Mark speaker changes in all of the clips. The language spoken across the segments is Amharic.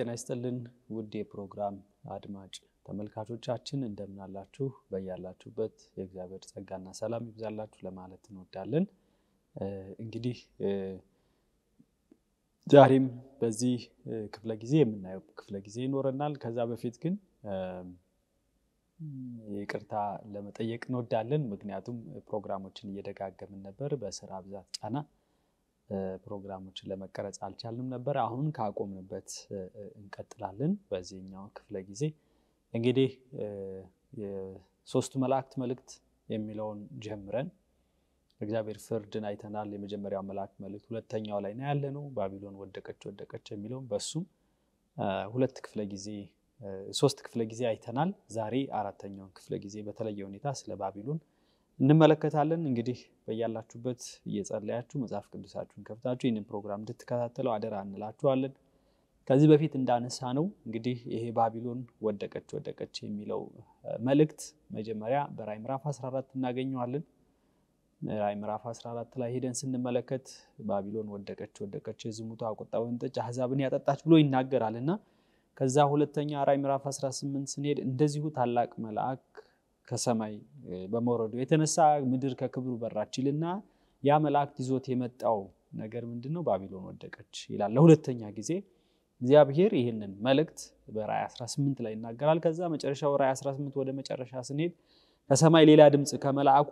Speaker 1: ጤና ይስጥልን ውድ የፕሮግራም አድማጭ ተመልካቾቻችን እንደምናላችሁ በያላችሁበት የእግዚአብሔር ጸጋና ሰላም ይብዛላችሁ ለማለት እንወዳለን። እንግዲህ ዛሬም በዚህ ክፍለ ጊዜ የምናየው ክፍለ ጊዜ ይኖረናል። ከዛ በፊት ግን ይቅርታ ለመጠየቅ እንወዳለን። ምክንያቱም ፕሮግራሞችን እየደጋገምን ነበር በስራ ብዛት ጫና ፕሮግራሞችን ለመቀረጽ አልቻልንም ነበር። አሁን ካቆምንበት እንቀጥላለን። በዚህኛው ክፍለ ጊዜ እንግዲህ የሶስቱ መላእክት መልእክት የሚለውን ጀምረን እግዚአብሔር ፍርድን አይተናል። የመጀመሪያው መልአክ መልእክት ሁለተኛው ላይ ነው ባቢሎን ወደቀች ወደቀች የሚለውን በሱም ሁለት ክፍለ ጊዜ ሶስት ክፍለ ጊዜ አይተናል። ዛሬ አራተኛውን ክፍለ ጊዜ በተለየ ሁኔታ ስለ ባቢሎን እንመለከታለን። እንግዲህ በያላችሁበት እየጸለያችሁ መጽሐፍ ቅዱሳችሁን ከፍታችሁ ይህንን ፕሮግራም እንድትከታተለው አደራ እንላችኋለን። ከዚህ በፊት እንዳነሳ ነው እንግዲህ ይሄ ባቢሎን ወደቀች ወደቀች የሚለው መልእክት መጀመሪያ በራይ ምዕራፍ 14 እናገኘዋለን። ራይ ምዕራፍ 14 ላይ ሄደን ስንመለከት ባቢሎን ወደቀች ወደቀች፣ የዝሙቷ ቁጣ ወይንጠጅ አሕዛብን ያጠጣች ብሎ ይናገራል እና ከዛ ሁለተኛ ራይ ምዕራፍ 18 ስንሄድ እንደዚሁ ታላቅ መልአክ ከሰማይ በመውረዱ የተነሳ ምድር ከክብሩ በራች ይልና ያ መላእክት ይዞት የመጣው ነገር ምንድን ነው? ባቢሎን ወደቀች ይላል። ለሁለተኛ ጊዜ እግዚአብሔር ይህንን መልእክት በራይ 18 ላይ ይናገራል። ከዛ መጨረሻው ራይ 18 ወደ መጨረሻ ስንሄድ ከሰማይ ሌላ ድምፅ ከመልአኩ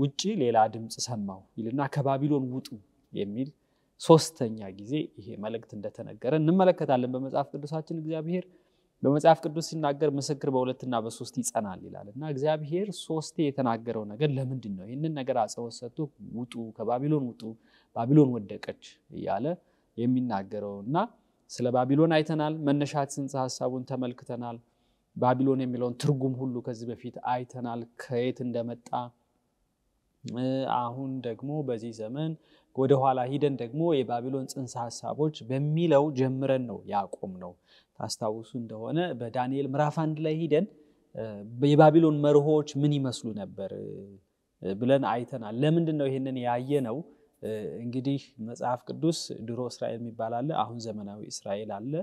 Speaker 1: ውጭ ሌላ ድምፅ ሰማው ይልና ከባቢሎን ውጡ የሚል ሶስተኛ ጊዜ ይሄ መልእክት እንደተነገረ እንመለከታለን። በመጽሐፍ ቅዱሳችን እግዚአብሔር በመጽሐፍ ቅዱስ ሲናገር ምስክር በሁለትና በሶስት ይጸናል ይላል እና እግዚአብሔር ሶስቴ የተናገረው ነገር ለምንድን ነው? ይህንን ነገር አጽንዖት ሰጥቶ ውጡ፣ ከባቢሎን ውጡ፣ ባቢሎን ወደቀች እያለ የሚናገረው እና ስለ ባቢሎን አይተናል። መነሻ ጽንሰ ሀሳቡን ተመልክተናል። ባቢሎን የሚለውን ትርጉም ሁሉ ከዚህ በፊት አይተናል፣ ከየት እንደመጣ አሁን ደግሞ በዚህ ዘመን ወደ ኋላ ሂደን ደግሞ የባቢሎን ጽንሰ ሀሳቦች በሚለው ጀምረን ነው ያቆም ነው። ታስታውሱ እንደሆነ በዳንኤል ምራፍ አንድ ላይ ሂደን የባቢሎን መርሆች ምን ይመስሉ ነበር ብለን አይተናል። ለምንድን ነው ይህንን ያየ ነው? እንግዲህ መጽሐፍ ቅዱስ ድሮ እስራኤል የሚባል አለ፣ አሁን ዘመናዊ እስራኤል አለ።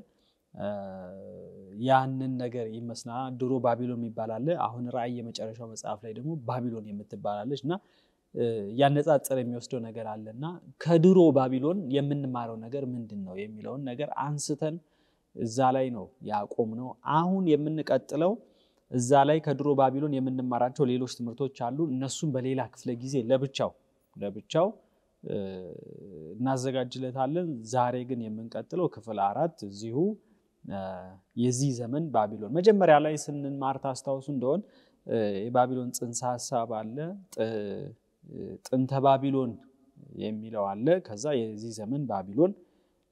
Speaker 1: ያንን ነገር ይመስና ድሮ ባቢሎን የሚባል አለ። አሁን ራእይ የመጨረሻው መጽሐፍ ላይ ደግሞ ባቢሎን የምትባላለች እና ያነጻጸር የሚወስደው ነገር አለ እና ከድሮ ባቢሎን የምንማረው ነገር ምንድን ነው የሚለውን ነገር አንስተን እዛ ላይ ነው ያቆም ነው። አሁን የምንቀጥለው እዛ ላይ ከድሮ ባቢሎን የምንማራቸው ሌሎች ትምህርቶች አሉ። እነሱም በሌላ ክፍለ ጊዜ ለብቻው ለብቻው እናዘጋጅለታለን። ዛሬ ግን የምንቀጥለው ክፍል አራት እዚሁ የዚህ ዘመን ባቢሎን መጀመሪያ ላይ ስንማር ታስታውሱ እንደሆን የባቢሎን ጽንሰ ሀሳብ አለ። ጥንተ ባቢሎን የሚለው አለ። ከዛ የዚህ ዘመን ባቢሎን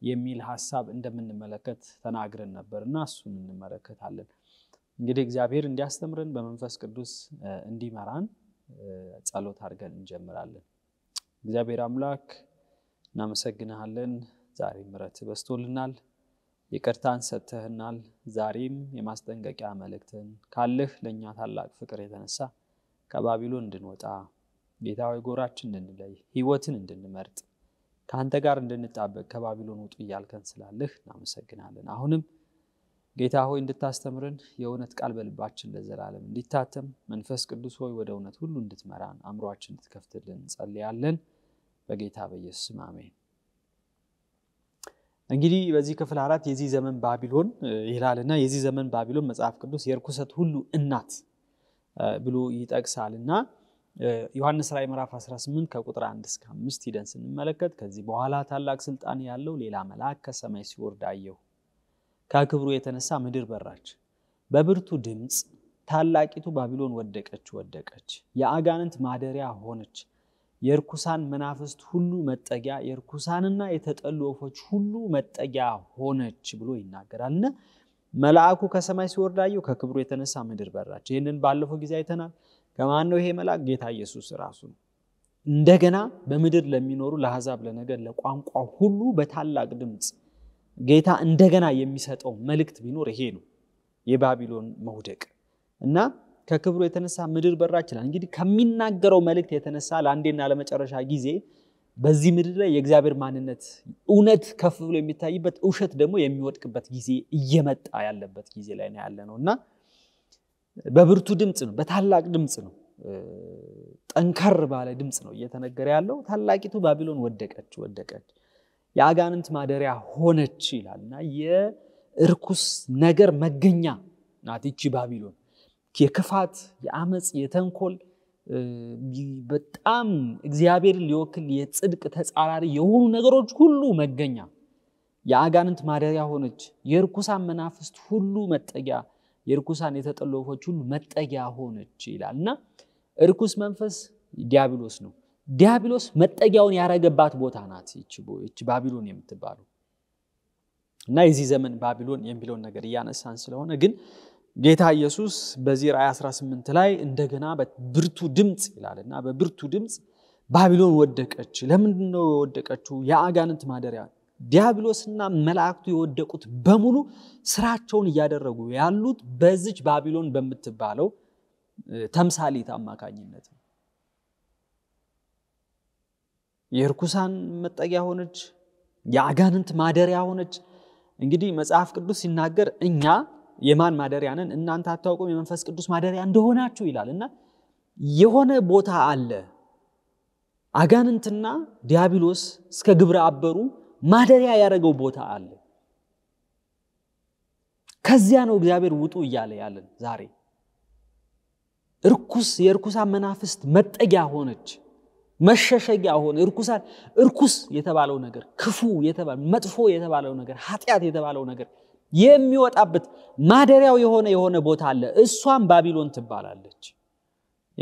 Speaker 1: የሚል ሀሳብ እንደምንመለከት ተናግረን ነበር እና እሱን እንመለከታለን። እንግዲህ እግዚአብሔር እንዲያስተምረን በመንፈስ ቅዱስ እንዲመራን ጸሎት አድርገን እንጀምራለን። እግዚአብሔር አምላክ እናመሰግንሃለን። ዛሬ ምረት በስቶልናል፣ ይቅርታን ሰጥተህናል። ዛሬም የማስጠንቀቂያ መልእክትን ካለህ ለእኛ ታላቅ ፍቅር የተነሳ ከባቢሎን እንድንወጣ ጌታ ሆይ ጎራችን እንድንለይ፣ ህይወትን እንድንመርጥ፣ ከአንተ ጋር እንድንጣበቅ ከባቢሎን ውጡ እያልከን ስላለህ እናመሰግናለን። አሁንም ጌታ ሆይ እንድታስተምርን የእውነት ቃል በልባችን ለዘላለም እንዲታተም መንፈስ ቅዱስ ሆይ ወደ እውነት ሁሉ እንድትመራን አእምሯችን እንድትከፍትልን እንጸልያለን። በጌታ በኢየሱስ አሜን። እንግዲህ በዚህ ክፍል አራት የዚህ ዘመን ባቢሎን ይላልና የዚህ ዘመን ባቢሎን መጽሐፍ ቅዱስ የርኩሰት ሁሉ እናት ብሎ ይጠቅሳልና ዮሐንስ ራይ ምዕራፍ 18 ከቁጥር 1 እስከ 5 ሂደን ስንመለከት ከዚህ በኋላ ታላቅ ስልጣን ያለው ሌላ መልአክ ከሰማይ ሲወርድ አየሁ። ከክብሩ የተነሳ ምድር በራች፣ በብርቱ ድምፅ ታላቂቱ ባቢሎን ወደቀች ወደቀች፣ የአጋንንት ማደሪያ ሆነች፣ የእርኩሳን መናፍስት ሁሉ መጠጊያ፣ የእርኩሳንና የተጠሉ ወፎች ሁሉ መጠጊያ ሆነች ብሎ ይናገራልና መልአኩ ከሰማይ ሲወርድ ከክብሩ የተነሳ ምድር በራች። ይህንን ባለፈው ጊዜ አይተናል። ከማን ነው ይሄ መልአክ? ጌታ ኢየሱስ ራሱ ነው። እንደገና በምድር ለሚኖሩ ለአሕዛብ፣ ለነገር ለቋንቋ ሁሉ በታላቅ ድምፅ ጌታ እንደገና የሚሰጠው መልእክት ቢኖር ይሄ ነው፣ የባቢሎን መውደቅ እና ከክብሩ የተነሳ ምድር በራ ይችላል። እንግዲህ ከሚናገረው መልእክት የተነሳ ለአንዴና ለመጨረሻ ጊዜ በዚህ ምድር ላይ የእግዚአብሔር ማንነት እውነት ከፍ ብሎ የሚታይበት፣ እውሸት ደግሞ የሚወድቅበት ጊዜ እየመጣ ያለበት ጊዜ ላይ ነው ያለ ነው እና በብርቱ ድምፅ ነው፣ በታላቅ ድምፅ ነው፣ ጠንከር ባለ ድምፅ ነው እየተነገረ ያለው። ታላቂቱ ባቢሎን ወደቀች ወደቀች፣ የአጋንንት ማደሪያ ሆነች ይላል እና የእርኩስ ነገር መገኛ ናት ይቺ ባቢሎን። የክፋት የአመፅ የተንኮል በጣም እግዚአብሔርን ሊወክል የጽድቅ ተጻራሪ የሆኑ ነገሮች ሁሉ መገኛ የአጋንንት ማደሪያ ሆነች፣ የእርኩሳን መናፍስት ሁሉ መጠጊያ የርኩሳን የተጠሉ ወፎች ሁሉ መጠጊያ ሆነች ይላል እና እርኩስ መንፈስ ዲያብሎስ ነው። ዲያብሎስ መጠጊያውን ያረገባት ቦታ ናት ይች ባቢሎን የምትባሉ እና የዚህ ዘመን ባቢሎን የሚለውን ነገር እያነሳን ስለሆነ ግን ጌታ ኢየሱስ በዚህ ራይ 18 ላይ እንደገና በብርቱ ድምፅ ይላል እና በብርቱ ድምፅ ባቢሎን ወደቀች። ለምንድነው የወደቀችው? የአጋንንት ማደሪያ ዲያብሎስና መላእክቱ የወደቁት በሙሉ ስራቸውን እያደረጉ ያሉት በዚች ባቢሎን በምትባለው ተምሳሌት አማካኝነት ነው። የእርኩሳን መጠጊያ ሆነች፣ የአጋንንት ማደሪያ ሆነች። እንግዲህ መጽሐፍ ቅዱስ ሲናገር እኛ የማን ማደሪያ ነን? እናንተ አታውቁም የመንፈስ ቅዱስ ማደሪያ እንደሆናችሁ ይላል እና የሆነ ቦታ አለ አጋንንትና ዲያብሎስ እስከ ግብረ አበሩ ማደሪያ ያደረገው ቦታ አለ። ከዚያ ነው እግዚአብሔር ውጡ እያለ ያለን ዛሬ እርኩስ የእርኩሳን መናፍስት መጠጊያ ሆነች፣ መሸሸጊያ ሆነ። እርኩሳን እርኩስ የተባለው ነገር ክፉ የተባለ መጥፎ የተባለው ነገር ኃጢአት የተባለው ነገር የሚወጣበት ማደሪያው የሆነ የሆነ ቦታ አለ። እሷም ባቢሎን ትባላለች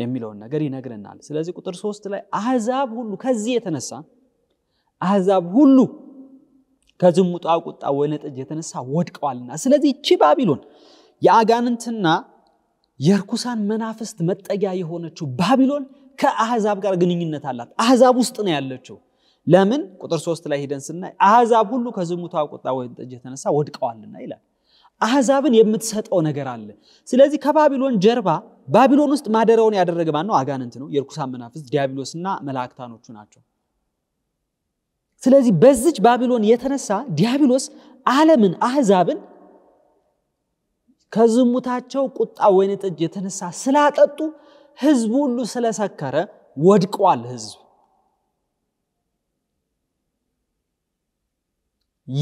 Speaker 1: የሚለውን ነገር ይነግረናል። ስለዚህ ቁጥር ሶስት ላይ አህዛብ ሁሉ ከዚህ የተነሳ አህዛብ ሁሉ ከዝሙጧ ቁጣ ጠጅ የተነሳ ወድቀዋልና ስለዚህ እቺ ባቢሎን የአጋንንትና የእርኩሳን መናፍስት መጠጊያ የሆነችው ባቢሎን ከአህዛብ ጋር ግንኙነት አላት አህዛብ ውስጥ ነው ያለችው ለምን ቁጥር ሶስት ላይ ሂደን ስናይ አህዛብ ሁሉ ከዝሙቷ ቁጣ ጠጅ የተነሳ ወድቀዋልና ይላል አህዛብን የምትሰጠው ነገር አለ ስለዚህ ከባቢሎን ጀርባ ባቢሎን ውስጥ ማደረውን ያደረገ ማን ነው አጋንንት ነው የርኩሳን መናፍስት ዲያብሎስና መላእክታኖቹ ናቸው ስለዚህ በዚች ባቢሎን የተነሳ ዲያብሎስ ዓለምን አህዛብን ከዝሙታቸው ቁጣ ወይን ጠጅ የተነሳ ስላጠጡ ህዝቡ ሁሉ ስለሰከረ ወድቋል ህዝብ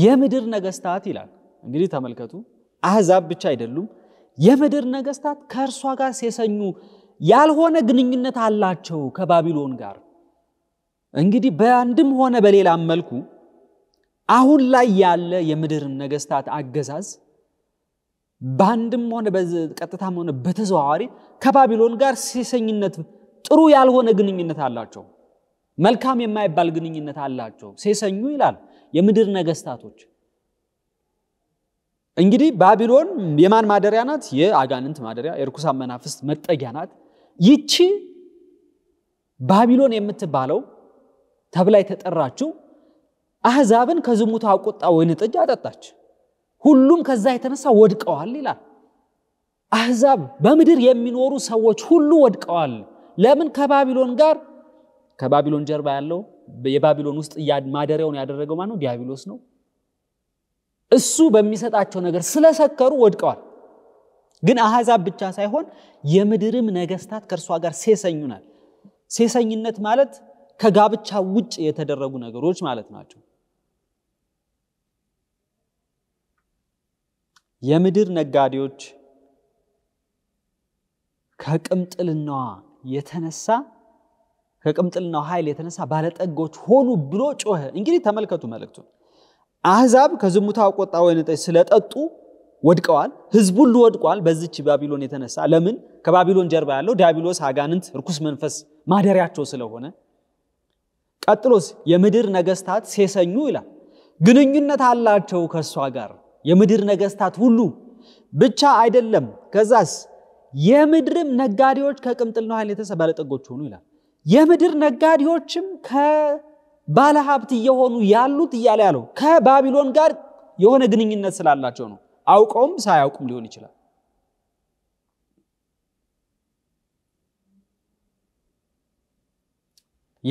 Speaker 1: የምድር ነገስታት ይላል እንግዲህ ተመልከቱ አህዛብ ብቻ አይደሉም የምድር ነገስታት ከእርሷ ጋር ሲሰኙ ያልሆነ ግንኙነት አላቸው ከባቢሎን ጋር እንግዲህ በአንድም ሆነ በሌላም መልኩ አሁን ላይ ያለ የምድር ነገስታት አገዛዝ በአንድም ሆነ ቀጥታም ሆነ በተዘዋዋሪ ከባቢሎን ጋር ሴሰኝነት፣ ጥሩ ያልሆነ ግንኙነት አላቸው። መልካም የማይባል ግንኙነት አላቸው። ሴሰኙ ይላል የምድር ነገስታቶች። እንግዲህ ባቢሎን የማን ማደሪያ ናት? የአጋንንት ማደሪያ፣ የርኩሳን መናፍስት መጠጊያ ናት። ይቺ ባቢሎን የምትባለው ተብላ የተጠራችው አህዛብን ከዝሙት አቆጣ ወይን ጠጅ አጠጣች። ሁሉም ከዛ የተነሳ ወድቀዋል ይላል። አህዛብ በምድር የሚኖሩ ሰዎች ሁሉ ወድቀዋል። ለምን? ከባቢሎን ጋር ከባቢሎን ጀርባ ያለው የባቢሎን ውስጥ ማደሪያውን ያደረገው ማነው? ዲያብሎስ ነው። እሱ በሚሰጣቸው ነገር ስለሰከሩ ወድቀዋል። ግን አህዛብ ብቻ ሳይሆን የምድርም ነገስታት ከእርሷ ጋር ሴሰኙናል። ሴሰኝነት ማለት ከጋብቻ ውጭ የተደረጉ ነገሮች ማለት ናቸው። የምድር ነጋዴዎች ከቅምጥልናዋ የተነሳ ከቅምጥልናው ኃይል የተነሳ ባለጠጎች ሆኑ ብሎ ጮኸ። እንግዲህ ተመልከቱ መልእክቱ አህዛብ ከዝሙታ ቆጣ ወይ ጠጅ ስለጠጡ ወድቀዋል። ህዝቡ ሁሉ ወድቋል በዚች ባቢሎን የተነሳ። ለምን? ከባቢሎን ጀርባ ያለው ዲያብሎስ፣ አጋንንት፣ እርኩስ መንፈስ ማደሪያቸው ስለሆነ ቀጥሎስ የምድር ነገስታት ሴሰኙ ይላል ግንኙነት አላቸው ከእሷ ጋር የምድር ነገስታት ሁሉ ብቻ አይደለም። ከዛስ የምድርም ነጋዴዎች ነው ኃይል የተሰ ባለጠጎች ሆኑ ይላል። የምድር ነጋዴዎችም ከባለ ሀብት እየሆኑ ያሉት እያለ ያለው ከባቢሎን ጋር የሆነ ግንኙነት ስላላቸው ነው። አውቀውም ሳያውቁም ሊሆን ይችላል።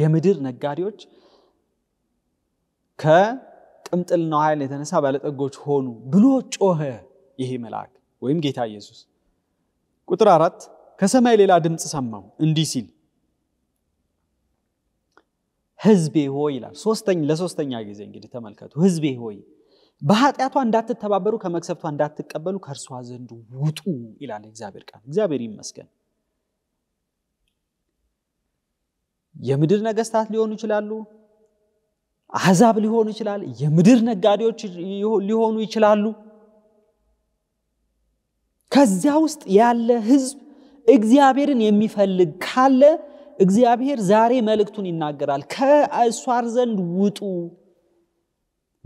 Speaker 1: የምድር ነጋዴዎች ከቅምጥልናው ኃይል የተነሳ ባለጠጎች ሆኑ ብሎ ጮኸ ይሄ መልአክ ወይም ጌታ ኢየሱስ። ቁጥር አራት ከሰማይ ሌላ ድምፅ ሰማው እንዲህ ሲል ህዝቤ ሆይ ይላል። ለሶስተኛ ጊዜ እንግዲህ ተመልከቱ። ህዝቤ ሆይ በኃጢአቷ እንዳትተባበሩ ከመቅሰፍቷ እንዳትቀበሉ ከእርሷ ዘንድ ውጡ ይላል እግዚአብሔር ቃል። እግዚአብሔር ይመስገን። የምድር ነገስታት ሊሆኑ ይችላሉ፣ አህዛብ ሊሆኑ ይችላል፣ የምድር ነጋዴዎች ሊሆኑ ይችላሉ። ከዚያ ውስጥ ያለ ህዝብ እግዚአብሔርን የሚፈልግ ካለ እግዚአብሔር ዛሬ መልእክቱን ይናገራል። ከእሷር ዘንድ ውጡ፣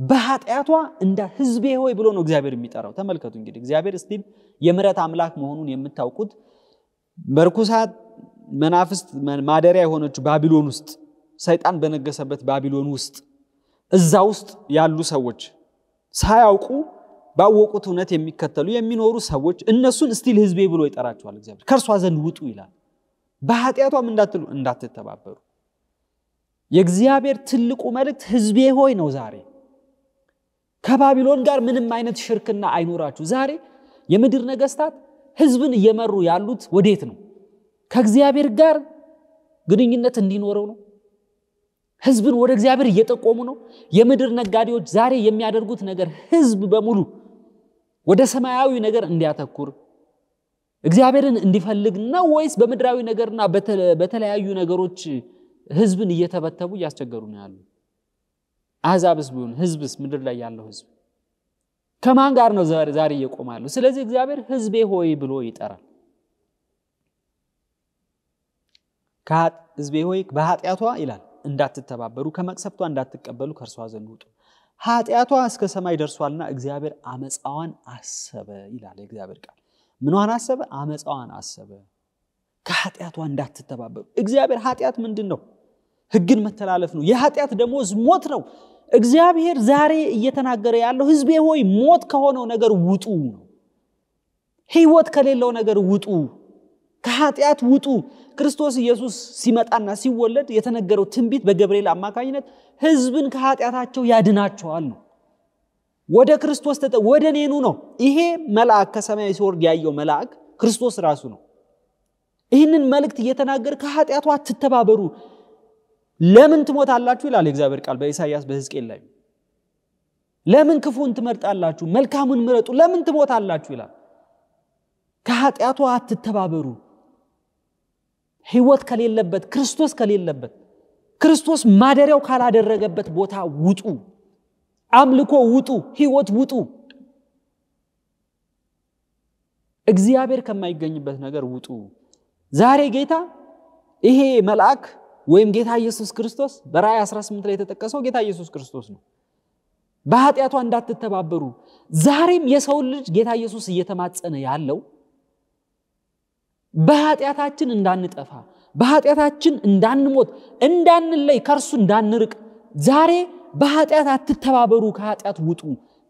Speaker 1: በኃጢአቷ እንደ ህዝቤ ሆይ ብሎ ነው እግዚአብሔር የሚጠራው። ተመልከቱ እንግዲህ እግዚአብሔር እስቲል የምረት አምላክ መሆኑን የምታውቁት በርኩሳት መናፍስት ማደሪያ የሆነችው ባቢሎን ውስጥ ሰይጣን በነገሰበት ባቢሎን ውስጥ እዛ ውስጥ ያሉ ሰዎች ሳያውቁ ባወቁት እውነት የሚከተሉ የሚኖሩ ሰዎች እነሱን እስቲል ህዝቤ ብሎ ይጠራቸዋል። እግዚአብሔር ከእርሷ ዘንድ ውጡ ይላል። በኃጢአቷም እንዳትሉ እንዳትተባበሩ። የእግዚአብሔር ትልቁ መልእክት ህዝቤ ሆይ ነው። ዛሬ ከባቢሎን ጋር ምንም አይነት ሽርክና አይኖራችሁ። ዛሬ የምድር ነገስታት ህዝብን እየመሩ ያሉት ወዴት ነው? ከእግዚአብሔር ጋር ግንኙነት እንዲኖረው ነው። ህዝብን ወደ እግዚአብሔር እየጠቆሙ ነው። የምድር ነጋዴዎች ዛሬ የሚያደርጉት ነገር ህዝብ በሙሉ ወደ ሰማያዊ ነገር እንዲያተኩር እግዚአብሔርን እንዲፈልግ ነው ወይስ በምድራዊ ነገርና በተለያዩ ነገሮች ህዝብን እየተበተቡ እያስቸገሩ ነው ያሉ? አሕዛብስ ቢሆን ህዝብስ፣ ምድር ላይ ያለው ህዝብ ከማን ጋር ነው ዛሬ እየቆማሉ? ስለዚህ እግዚአብሔር ህዝቤ ሆይ ብሎ ይጠራል። ህዝቤ ሆይ በኃጢአቷ ይላል እንዳትተባበሩ ከመቅሰፍቷ እንዳትቀበሉ ከእርሷ ዘንድ ውጡ። ኃጢአቷ እስከ ሰማይ ደርሷልና እግዚአብሔር አመፃዋን አሰበ ይላል የእግዚአብሔር ቃል። ምኗን አሰበ? አመፃዋን አሰበ። ከኃጢአቷ እንዳትተባበሩ። እግዚአብሔር ኃጢአት ምንድን ነው? ህግን መተላለፍ ነው። የኃጢአት ደግሞ ሞት ነው። እግዚአብሔር ዛሬ እየተናገረ ያለው ህዝቤ ሆይ ሞት ከሆነው ነገር ውጡ ነው። ህይወት ከሌለው ነገር ውጡ ከኃጢአት ውጡ። ክርስቶስ ኢየሱስ ሲመጣና ሲወለድ የተነገረው ትንቢት በገብርኤል አማካኝነት ህዝብን ከኃጢአታቸው ያድናቸዋል ነው። ወደ ክርስቶስ ተጠ ወደ ኔኑ ነው። ይሄ መልአክ ከሰማይ ሲወርድ ያየው መልአክ ክርስቶስ ራሱ ነው። ይህንን መልእክት እየተናገረ ከኃጢአቱ አትተባበሩ፣ ለምን ትሞታላችሁ ይላል እግዚአብሔር ቃል በኢሳይያስ በህዝቅኤል ላይ። ለምን ክፉን ትመርጣላችሁ? መልካሙን ምረጡ፣ ለምን ትሞታላችሁ ይላል። ከኃጢአቱ አትተባበሩ ህይወት ከሌለበት ክርስቶስ ከሌለበት ክርስቶስ ማደሪያው ካላደረገበት ቦታ ውጡ አምልኮ ውጡ ህይወት ውጡ እግዚአብሔር ከማይገኝበት ነገር ውጡ ዛሬ ጌታ ይሄ መልአክ ወይም ጌታ ኢየሱስ ክርስቶስ በራእይ 18 ላይ የተጠቀሰው ጌታ ኢየሱስ ክርስቶስ ነው በኃጢአቷ እንዳትተባበሩ ዛሬም የሰው ልጅ ጌታ ኢየሱስ እየተማጸነ ያለው በኃጢአታችን እንዳንጠፋ በኃጢአታችን እንዳንሞት እንዳንለይ ከእርሱ እንዳንርቅ ዛሬ በኃጢአት አትተባበሩ ከኃጢአት ውጡ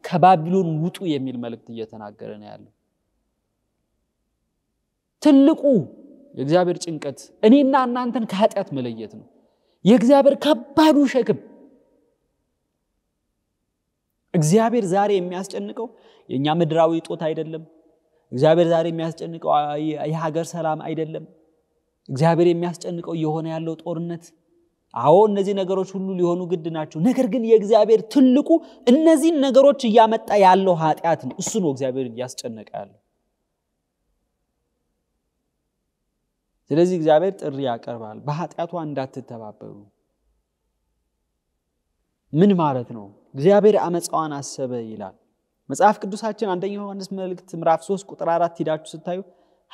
Speaker 1: ከባቢሎን ውጡ የሚል መልእክት እየተናገረ ነው ያለ ትልቁ የእግዚአብሔር ጭንቀት እኔና እናንተን ከኃጢአት መለየት ነው የእግዚአብሔር ከባዱ ሸክም እግዚአብሔር ዛሬ የሚያስጨንቀው የእኛ ምድራዊ ጦት አይደለም እግዚአብሔር ዛሬ የሚያስጨንቀው የሀገር ሰላም አይደለም። እግዚአብሔር የሚያስጨንቀው እየሆነ ያለው ጦርነት። አዎ እነዚህ ነገሮች ሁሉ ሊሆኑ ግድ ናቸው። ነገር ግን የእግዚአብሔር ትልቁ እነዚህን ነገሮች እያመጣ ያለው ኃጢአት ነው። እሱ ነው እግዚአብሔር እያስጨነቀ ያለው። ስለዚህ እግዚአብሔር ጥሪ ያቀርባል፣ በኃጢአቷ እንዳትተባበሩ። ምን ማለት ነው? እግዚአብሔር አመፃዋን አሰበ ይላል። መጽሐፍ ቅዱሳችን አንደኛ ዮሐንስ መልእክት ምዕራፍ 3 ቁጥር 4 ሂዳችሁ ስታዩ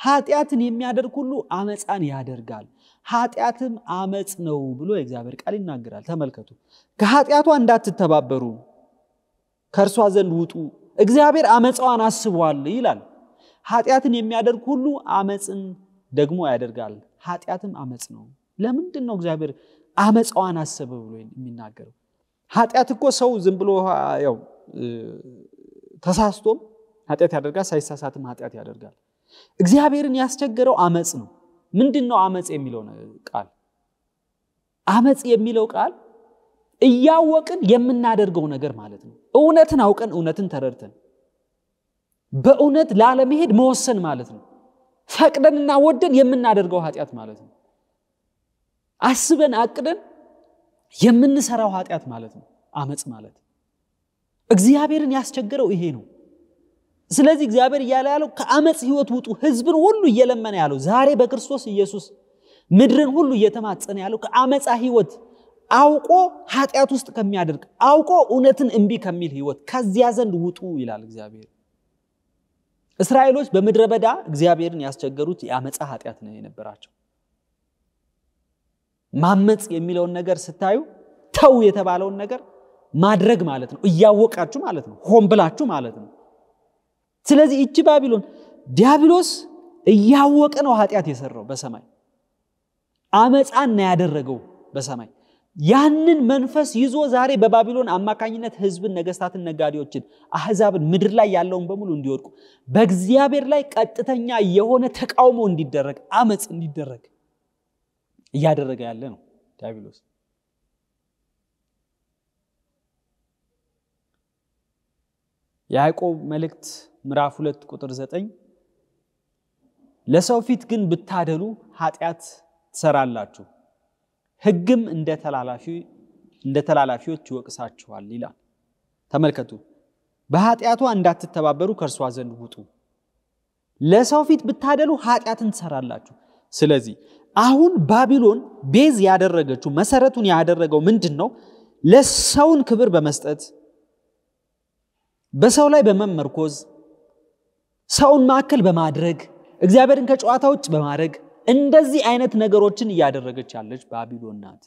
Speaker 1: ኃጢአትን የሚያደርግ ሁሉ አመፃን ያደርጋል ኃጢአትም አመፅ ነው ብሎ የእግዚአብሔር ቃል ይናገራል ተመልከቱ ከኃጢአቷ እንዳትተባበሩ ከእርሷ ዘንድ ውጡ እግዚአብሔር አመፃዋን አስቧል ይላል ኃጢአትን የሚያደርግ ሁሉ አመፅን ደግሞ ያደርጋል ኃጢአትም አመፅ ነው ለምንድን ነው እግዚአብሔር አመፃዋን አሰበ ብሎ የሚናገረው ኃጢአት እኮ ሰው ዝም ብሎ ያው ተሳስቶም ኃጢአት ያደርጋል፣ ሳይሳሳትም ኃጢአት ያደርጋል። እግዚአብሔርን ያስቸገረው አመፅ ነው። ምንድን ነው አመፅ የሚለው ቃል? አመፅ የሚለው ቃል እያወቅን የምናደርገው ነገር ማለት ነው። እውነትን አውቀን እውነትን ተረድተን በእውነት ላለመሄድ መወሰን ማለት ነው። ፈቅደንና ወደን የምናደርገው ኃጢአት ማለት ነው። አስበን አቅደን የምንሰራው ኃጢአት ማለት ነው። አመፅ ማለት እግዚአብሔርን ያስቸገረው ይሄ ነው ስለዚህ እግዚአብሔር እያለ ያለው ከአመፅ ህይወት ውጡ ህዝብን ሁሉ እየለመነ ያለው ዛሬ በክርስቶስ ኢየሱስ ምድርን ሁሉ እየተማጸነ ያለው ከአመፃ ህይወት አውቆ ኃጢአት ውስጥ ከሚያደርግ አውቆ እውነትን እምቢ ከሚል ህይወት ከዚያ ዘንድ ውጡ ይላል እግዚአብሔር እስራኤሎች በምድረ በዳ እግዚአብሔርን ያስቸገሩት የአመፃ ኃጢአት ነው የነበራቸው ማመፅ የሚለውን ነገር ስታዩ ተው የተባለውን ነገር ማድረግ ማለት ነው እያወቃችሁ ማለት ነው ሆን ብላችሁ ማለት ነው ስለዚህ እቺ ባቢሎን ዲያብሎስ እያወቀ ነው ኃጢአት የሰራው በሰማይ አመፃና ያደረገው በሰማይ ያንን መንፈስ ይዞ ዛሬ በባቢሎን አማካኝነት ህዝብን፣ ነገስታትን፣ ነጋዴዎችን፣ አህዛብን ምድር ላይ ያለውን በሙሉ እንዲወድቁ በእግዚአብሔር ላይ ቀጥተኛ የሆነ ተቃውሞ እንዲደረግ አመፅ እንዲደረግ እያደረገ ያለ ነው ዲያብሎስ። የያዕቆብ መልእክት ምዕራፍ 2 ቁጥር ዘጠኝ ለሰው ፊት ግን ብታደሉ ኃጢአት ትሰራላችሁ፣ ህግም እንደ ተላላፊዎች ይወቅሳችኋል ይላል። ተመልከቱ፣ በኃጢአቷ እንዳትተባበሩ ከእርሷ ዘንድ ውጡ። ለሰው ፊት ብታደሉ ኃጢአትን ትሰራላችሁ። ስለዚህ አሁን ባቢሎን ቤዝ ያደረገችው መሰረቱን ያደረገው ምንድን ነው? ለሰውን ክብር በመስጠት በሰው ላይ በመመርኮዝ ሰውን ማዕከል በማድረግ እግዚአብሔርን ከጨዋታ ውጭ በማድረግ እንደዚህ አይነት ነገሮችን እያደረገች ያለች ባቢሎን ናት።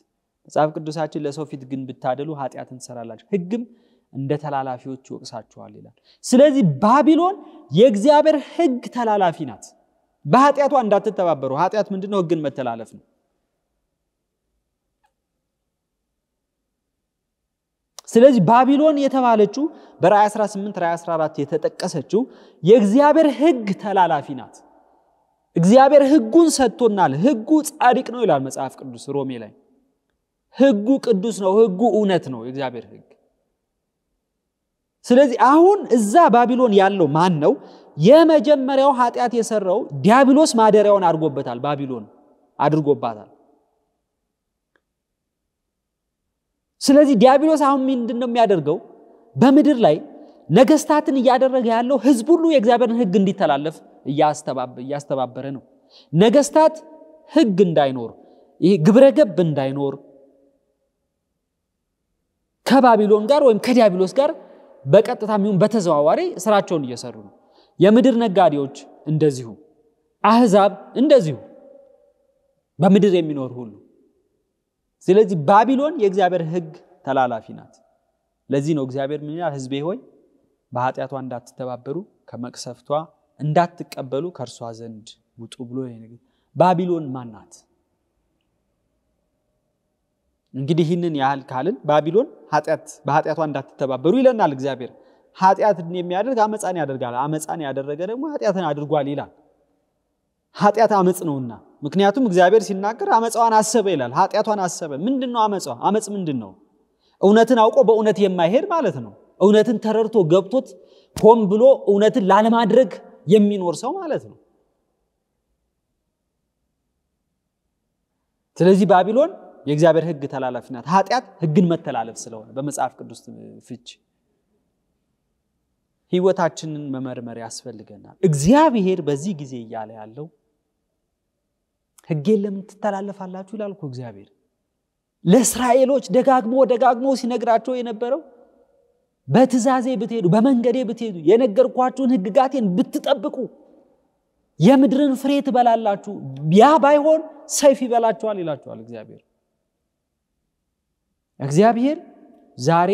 Speaker 1: መጽሐፍ ቅዱሳችን ለሰው ፊት ግን ብታደሉ ኃጢአትን ትሰራላችሁ፣ ህግም እንደ ተላላፊዎች ይወቅሳችኋል ይላል። ስለዚህ ባቢሎን የእግዚአብሔር ህግ ተላላፊ ናት። በኃጢአቷ እንዳትተባበሩ። ኃጢአት ምንድነው? ህግን መተላለፍ ነው። ስለዚህ ባቢሎን የተባለችው በራእይ 18 ራእይ 14 የተጠቀሰችው የእግዚአብሔር ህግ ተላላፊ ናት። እግዚአብሔር ህጉን ሰጥቶናል። ህጉ ጻድቅ ነው ይላል መጽሐፍ ቅዱስ ሮሜ ላይ። ህጉ ቅዱስ ነው፣ ህጉ እውነት ነው የእግዚአብሔር ህግ። ስለዚህ አሁን እዛ ባቢሎን ያለው ማን ነው? የመጀመሪያው ኃጢአት የሰራው ዲያብሎስ ማደሪያውን አድርጎበታል፣ ባቢሎን አድርጎባታል። ስለዚህ ዲያብሎስ አሁን ምንድን ነው የሚያደርገው? በምድር ላይ ነገስታትን እያደረገ ያለው ህዝብ ሁሉ የእግዚአብሔርን ህግ እንዲተላለፍ እያስተባበረ ነው። ነገስታት ህግ እንዳይኖር ይሄ ግብረገብ እንዳይኖር ከባቢሎን ጋር ወይም ከዲያብሎስ ጋር በቀጥታ የሚሆን በተዘዋዋሪ ስራቸውን እየሰሩ ነው። የምድር ነጋዴዎች እንደዚሁ፣ አህዛብ እንደዚሁ፣ በምድር የሚኖር ሁሉ ስለዚህ ባቢሎን የእግዚአብሔር ህግ ተላላፊ ናት ለዚህ ነው እግዚአብሔር ምን ይላል ህዝቤ ሆይ በኃጢአቷ እንዳትተባበሩ ከመቅሰፍቷ እንዳትቀበሉ ከእርሷ ዘንድ ውጡ ብሎ ባቢሎን ማናት እንግዲህ ይህንን ያህል ካልን ባቢሎን በኃጢአቷ እንዳትተባበሩ ይለናል እግዚአብሔር ኃጢአትን የሚያደርግ አመፃን ያደርጋል አመፃን ያደረገ ደግሞ ኃጢአትን አድርጓል ይላል ኃጢአት አመፅ ነውና ምክንያቱም እግዚአብሔር ሲናገር አመፃዋን አሰበ ይላል ኃጢአቷን አሰበ ምንድን ነው አመፃ አመፅ ምንድን ነው እውነትን አውቆ በእውነት የማይሄድ ማለት ነው እውነትን ተረድቶ ገብቶት ሆን ብሎ እውነትን ላለማድረግ የሚኖር ሰው ማለት ነው ስለዚህ ባቢሎን የእግዚአብሔር ህግ ተላላፊ ናት ኃጢአት ህግን መተላለፍ ስለሆነ በመጽሐፍ ቅዱስ ፍች ህይወታችንን መመርመር ያስፈልገናል እግዚአብሔር በዚህ ጊዜ እያለ ያለው ህጌን ለምን ትተላለፋላችሁ ይላልኩ እግዚአብሔር ለእስራኤሎች ደጋግሞ ደጋግሞ ሲነግራቸው የነበረው በትእዛዜ ብትሄዱ በመንገዴ ብትሄዱ የነገርኳችሁን ህግጋቴን ብትጠብቁ የምድርን ፍሬ ትበላላችሁ ያ ባይሆን ሰይፍ ይበላችኋል ይላችኋል እግዚአብሔር እግዚአብሔር ዛሬ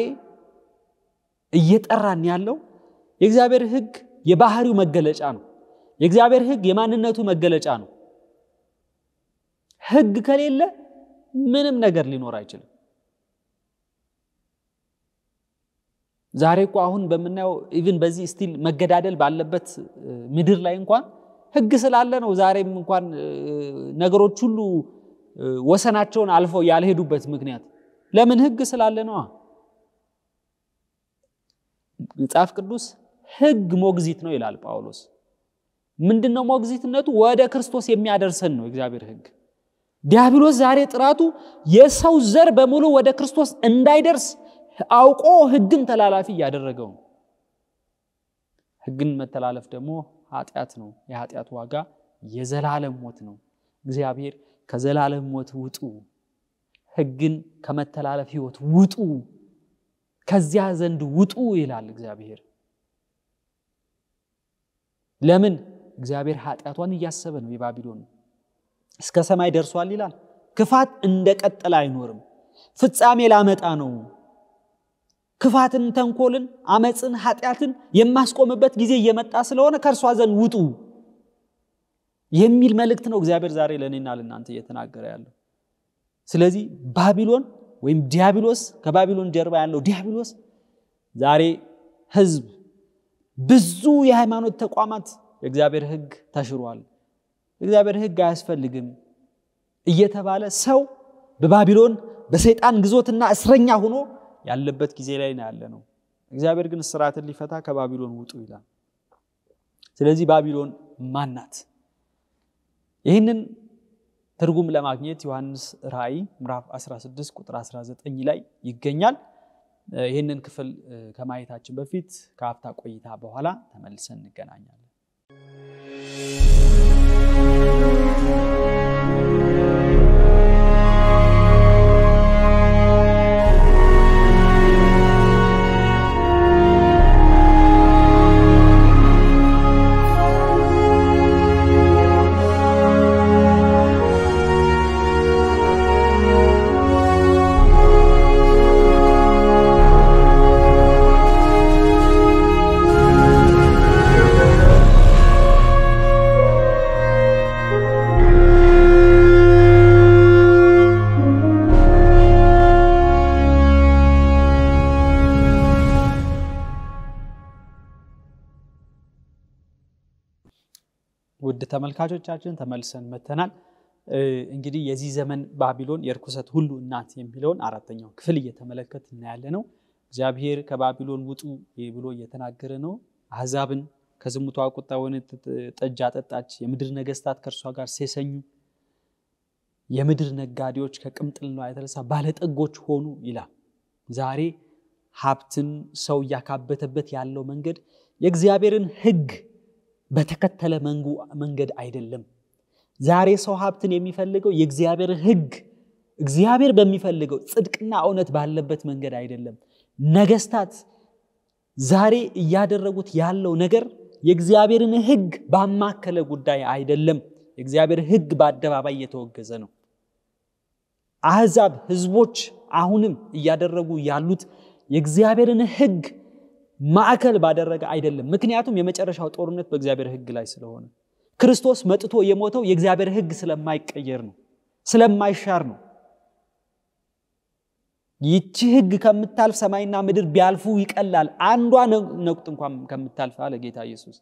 Speaker 1: እየጠራን ያለው የእግዚአብሔር ህግ የባህሪው መገለጫ ነው የእግዚአብሔር ህግ የማንነቱ መገለጫ ነው ህግ ከሌለ ምንም ነገር ሊኖር አይችልም ዛሬ እኮ አሁን በምናየው ኢቭን በዚህ ስቲል መገዳደል ባለበት ምድር ላይ እንኳን ህግ ስላለ ነው ዛሬም እንኳን ነገሮች ሁሉ ወሰናቸውን አልፈው ያልሄዱበት ምክንያት ለምን ህግ ስላለ ነዋ መጽሐፍ ቅዱስ ህግ ሞግዚት ነው ይላል ጳውሎስ ምንድን ነው ሞግዚትነቱ ወደ ክርስቶስ የሚያደርሰን ነው እግዚአብሔር ህግ ዲያብሎስ ዛሬ ጥራቱ የሰው ዘር በሙሉ ወደ ክርስቶስ እንዳይደርስ አውቆ ህግን ተላላፊ እያደረገው ነው። ህግን መተላለፍ ደግሞ ኃጢአት ነው። የኃጢአት ዋጋ የዘላለም ሞት ነው። እግዚአብሔር ከዘላለም ሞት ውጡ፣ ህግን ከመተላለፍ ህይወት ውጡ፣ ከዚያ ዘንድ ውጡ ይላል እግዚአብሔር። ለምን? እግዚአብሔር ኃጢአቷን እያሰበ ነው የባቢሎን እስከ ሰማይ ደርሷል ይላል። ክፋት እንደቀጠለ አይኖርም። ፍጻሜ ላመጣ ነው። ክፋትን፣ ተንኮልን፣ አመፅን፣ ኃጢአትን የማስቆምበት ጊዜ እየመጣ ስለሆነ ከእርሷ ዘንድ ውጡ የሚል መልእክት ነው እግዚአብሔር ዛሬ ለእኔና ለእናንተ እየተናገረ ያለው። ስለዚህ ባቢሎን ወይም ዲያብሎስ ከባቢሎን ጀርባ ያለው ዲያብሎስ ዛሬ ህዝብ ብዙ የሃይማኖት ተቋማት የእግዚአብሔር ህግ ተሽሯል። እግዚአብሔር ህግ አያስፈልግም እየተባለ ሰው በባቢሎን በሰይጣን ግዞትና እስረኛ ሆኖ ያለበት ጊዜ ላይ ነው ያለ ነው እግዚአብሔር ግን ስርዓትን ሊፈታ ከባቢሎን ውጡ ይላል ስለዚህ ባቢሎን ማናት ይህንን ትርጉም ለማግኘት ዮሐንስ ራእይ ምዕራፍ 16 ቁጥር 19 ላይ ይገኛል ይህንን ክፍል ከማየታችን በፊት ከአፍታ ቆይታ በኋላ ተመልሰን እንገናኛለን ተመልካቾቻችን ተመልሰን መተናል። እንግዲህ የዚህ ዘመን ባቢሎን የርኩሰት ሁሉ እናት የሚለውን አራተኛው ክፍል እየተመለከት እናያለ ነው። እግዚአብሔር ከባቢሎን ውጡ ብሎ እየተናገረ ነው። አህዛብን ከዝሙቷ ቁጣ ወይን ጠጅ አጠጣች። የምድር ነገስታት ከእርሷ ጋር ሴሰኙ። የምድር ነጋዴዎች ነው የተነሳ ባለጠጎች ሆኑ ይላል። ዛሬ ሀብትን ሰው እያካበተበት ያለው መንገድ የእግዚአብሔርን ህግ በተከተለ መንገድ አይደለም። ዛሬ ሰው ሀብትን የሚፈልገው የእግዚአብሔር ህግ እግዚአብሔር በሚፈልገው ጽድቅና እውነት ባለበት መንገድ አይደለም። ነገስታት ዛሬ እያደረጉት ያለው ነገር የእግዚአብሔርን ህግ ባማከለ ጉዳይ አይደለም። የእግዚአብሔር ህግ በአደባባይ እየተወገዘ ነው። አህዛብ፣ ህዝቦች አሁንም እያደረጉ ያሉት የእግዚአብሔርን ህግ ማዕከል ባደረገ አይደለም። ምክንያቱም የመጨረሻው ጦርነት በእግዚአብሔር ህግ ላይ ስለሆነ ክርስቶስ መጥቶ የሞተው የእግዚአብሔር ህግ ስለማይቀየር ነው፣ ስለማይሻር ነው። ይቺ ህግ ከምታልፍ ሰማይና ምድር ቢያልፉ ይቀላል፣ አንዷ ነቁጥ እንኳን ከምታልፍ አለ ጌታ ኢየሱስ።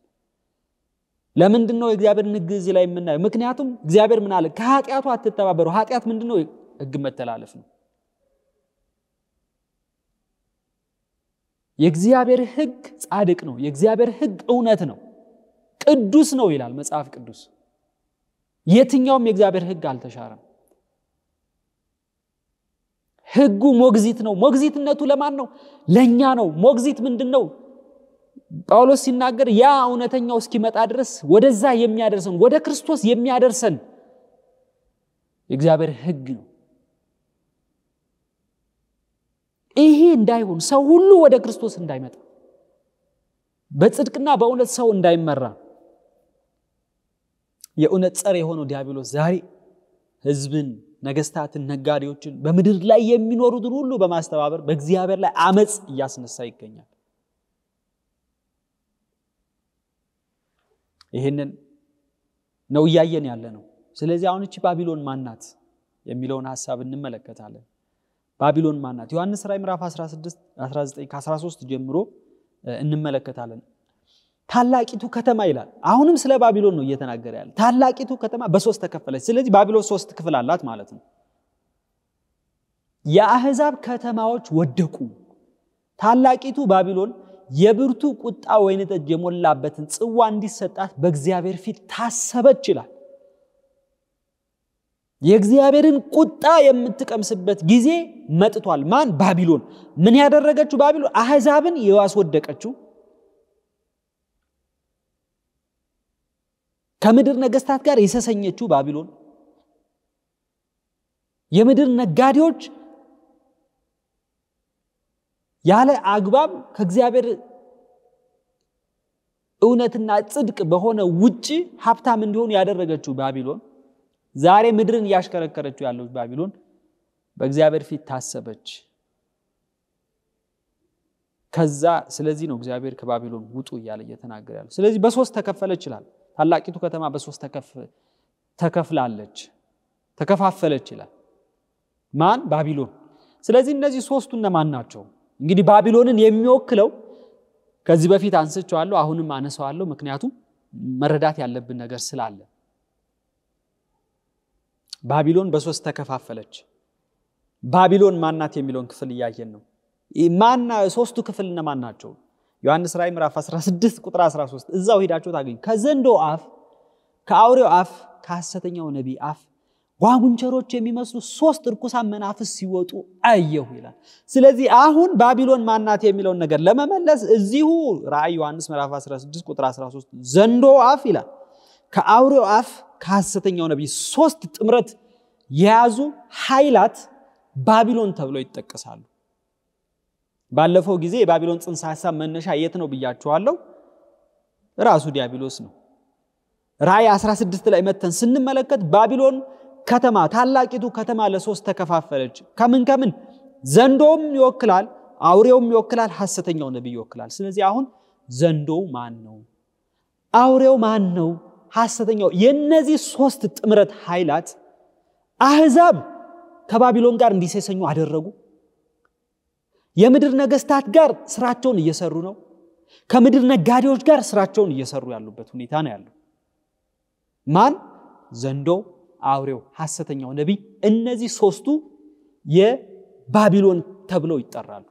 Speaker 1: ለምንድን ነው የእግዚአብሔርን ህግ እዚህ ላይ የምናየው? ምክንያቱም እግዚአብሔር ምን አለ? ከኃጢአቱ አትተባበሩ። ኃጢአት ምንድነው ህግ መተላለፍ ነው። የእግዚአብሔር ህግ ጻድቅ ነው። የእግዚአብሔር ህግ እውነት ነው፣ ቅዱስ ነው ይላል መጽሐፍ ቅዱስ። የትኛውም የእግዚአብሔር ህግ አልተሻረም። ህጉ ሞግዚት ነው። ሞግዚትነቱ ለማን ነው? ለእኛ ነው። ሞግዚት ምንድን ነው? ጳውሎስ ሲናገር ያ እውነተኛው እስኪመጣ ድረስ ወደዛ የሚያደርሰን ወደ ክርስቶስ የሚያደርሰን የእግዚአብሔር ህግ ነው። ይሄ እንዳይሆን ሰው ሁሉ ወደ ክርስቶስ እንዳይመጣ በጽድቅና በእውነት ሰው እንዳይመራ የእውነት ጸር የሆነው ዲያብሎስ ዛሬ ህዝብን፣ ነገስታትን፣ ነጋዴዎችን በምድር ላይ የሚኖሩትን ሁሉ በማስተባበር በእግዚአብሔር ላይ አመፅ እያስነሳ ይገኛል። ይህንን ነው እያየን ያለ ነው። ስለዚህ አሁን እቺ ባቢሎን ማናት የሚለውን ሀሳብ እንመለከታለን። ባቢሎን ማናት? ዮሐንስ ራይ ምራፍ 19 ጀምሮ እንመለከታለን። ታላቂቱ ከተማ ይላል። አሁንም ስለ ባቢሎን ነው እየተናገረ ያለ። ታላቂቱ ከተማ በሶስት ተከፈለች። ስለዚህ ባቢሎን ሶስት ክፍል አላት ማለት ነው። የአህዛብ ከተማዎች ወደቁ። ታላቂቱ ባቢሎን የብርቱ ቁጣ ወይን ጠጅ የሞላበትን ጽዋ እንዲሰጣት በእግዚአብሔር ፊት ታሰበች ይላል። የእግዚአብሔርን ቁጣ የምትቀምስበት ጊዜ መጥቷል። ማን? ባቢሎን። ምን ያደረገችው ባቢሎን? አህዛብን የዋስወደቀችው? ከምድር ነገስታት ጋር የሰሰኘችው ባቢሎን የምድር ነጋዴዎች ያለ አግባብ ከእግዚአብሔር እውነትና ጽድቅ በሆነ ውጪ ሀብታም እንዲሆኑ ያደረገችው ባቢሎን ዛሬ ምድርን እያሽከረከረችው ያለው ባቢሎን በእግዚአብሔር ፊት ታሰበች። ከዛ ስለዚህ ነው እግዚአብሔር ከባቢሎን ውጡ እያለ እየተናገረ ያለው። ስለዚህ በሶስት ተከፈለ ይችላል። ታላቂቱ ከተማ በሶስት ተከፍላለች፣ ተከፋፈለች ይላል። ማን? ባቢሎን። ስለዚህ እነዚህ ሶስቱ እነማን ናቸው? እንግዲህ ባቢሎንን የሚወክለው ከዚህ በፊት አንስቸዋለሁ፣ አሁንም አነሰዋለሁ። ምክንያቱም መረዳት ያለብን ነገር ስላለ ባቢሎን በሶስት ተከፋፈለች። ባቢሎን ማናት የሚለውን ክፍል እያየን ነው። ማና ሶስቱ ክፍል እነማን ናቸው? ዮሐንስ ራይ ምዕራፍ 16 ቁጥር 13 እዛው ሄዳቸው ታገኙ። ከዘንዶ አፍ፣ ከአውሬው አፍ፣ ከሐሰተኛው ነቢይ አፍ ጓጉንቸሮች የሚመስሉ ሶስት እርኩሳን መናፍስ ሲወጡ አየሁ ይላል። ስለዚህ አሁን ባቢሎን ማናት የሚለውን ነገር ለመመለስ እዚሁ ራእይ ዮሐንስ ምዕራፍ 16 ቁጥር 13 ዘንዶ አፍ ይላል ከአውሬው አፍ ከሐሰተኛው ነቢይ ሶስት ጥምረት የያዙ ኃይላት ባቢሎን ተብለው ይጠቀሳሉ። ባለፈው ጊዜ የባቢሎን ጽንሰ ሐሳብ መነሻ የት ነው ብያችኋለሁ። ራሱ ዲያብሎስ ነው። ራይ 16 ላይ መተን ስንመለከት ባቢሎን ከተማ ታላቂቱ ከተማ ለሶስት ተከፋፈለች። ከምን ከምን? ዘንዶውም ይወክላል፣ አውሬውም ይወክላል፣ ሐሰተኛው ነቢይ ይወክላል። ስለዚህ አሁን ዘንዶው ማን ነው? አውሬው ማን ነው? ሐሰተኛው የእነዚህ ሶስት ጥምረት ኃይላት አህዛብ ከባቢሎን ጋር እንዲሴሰኙ አደረጉ። የምድር ነገስታት ጋር ስራቸውን እየሰሩ ነው። ከምድር ነጋዴዎች ጋር ስራቸውን እየሰሩ ያሉበት ሁኔታ ነው ያለው። ማን? ዘንዶ፣ አውሬው፣ ሐሰተኛው ነቢይ። እነዚህ ሶስቱ የባቢሎን ተብለው ይጠራሉ።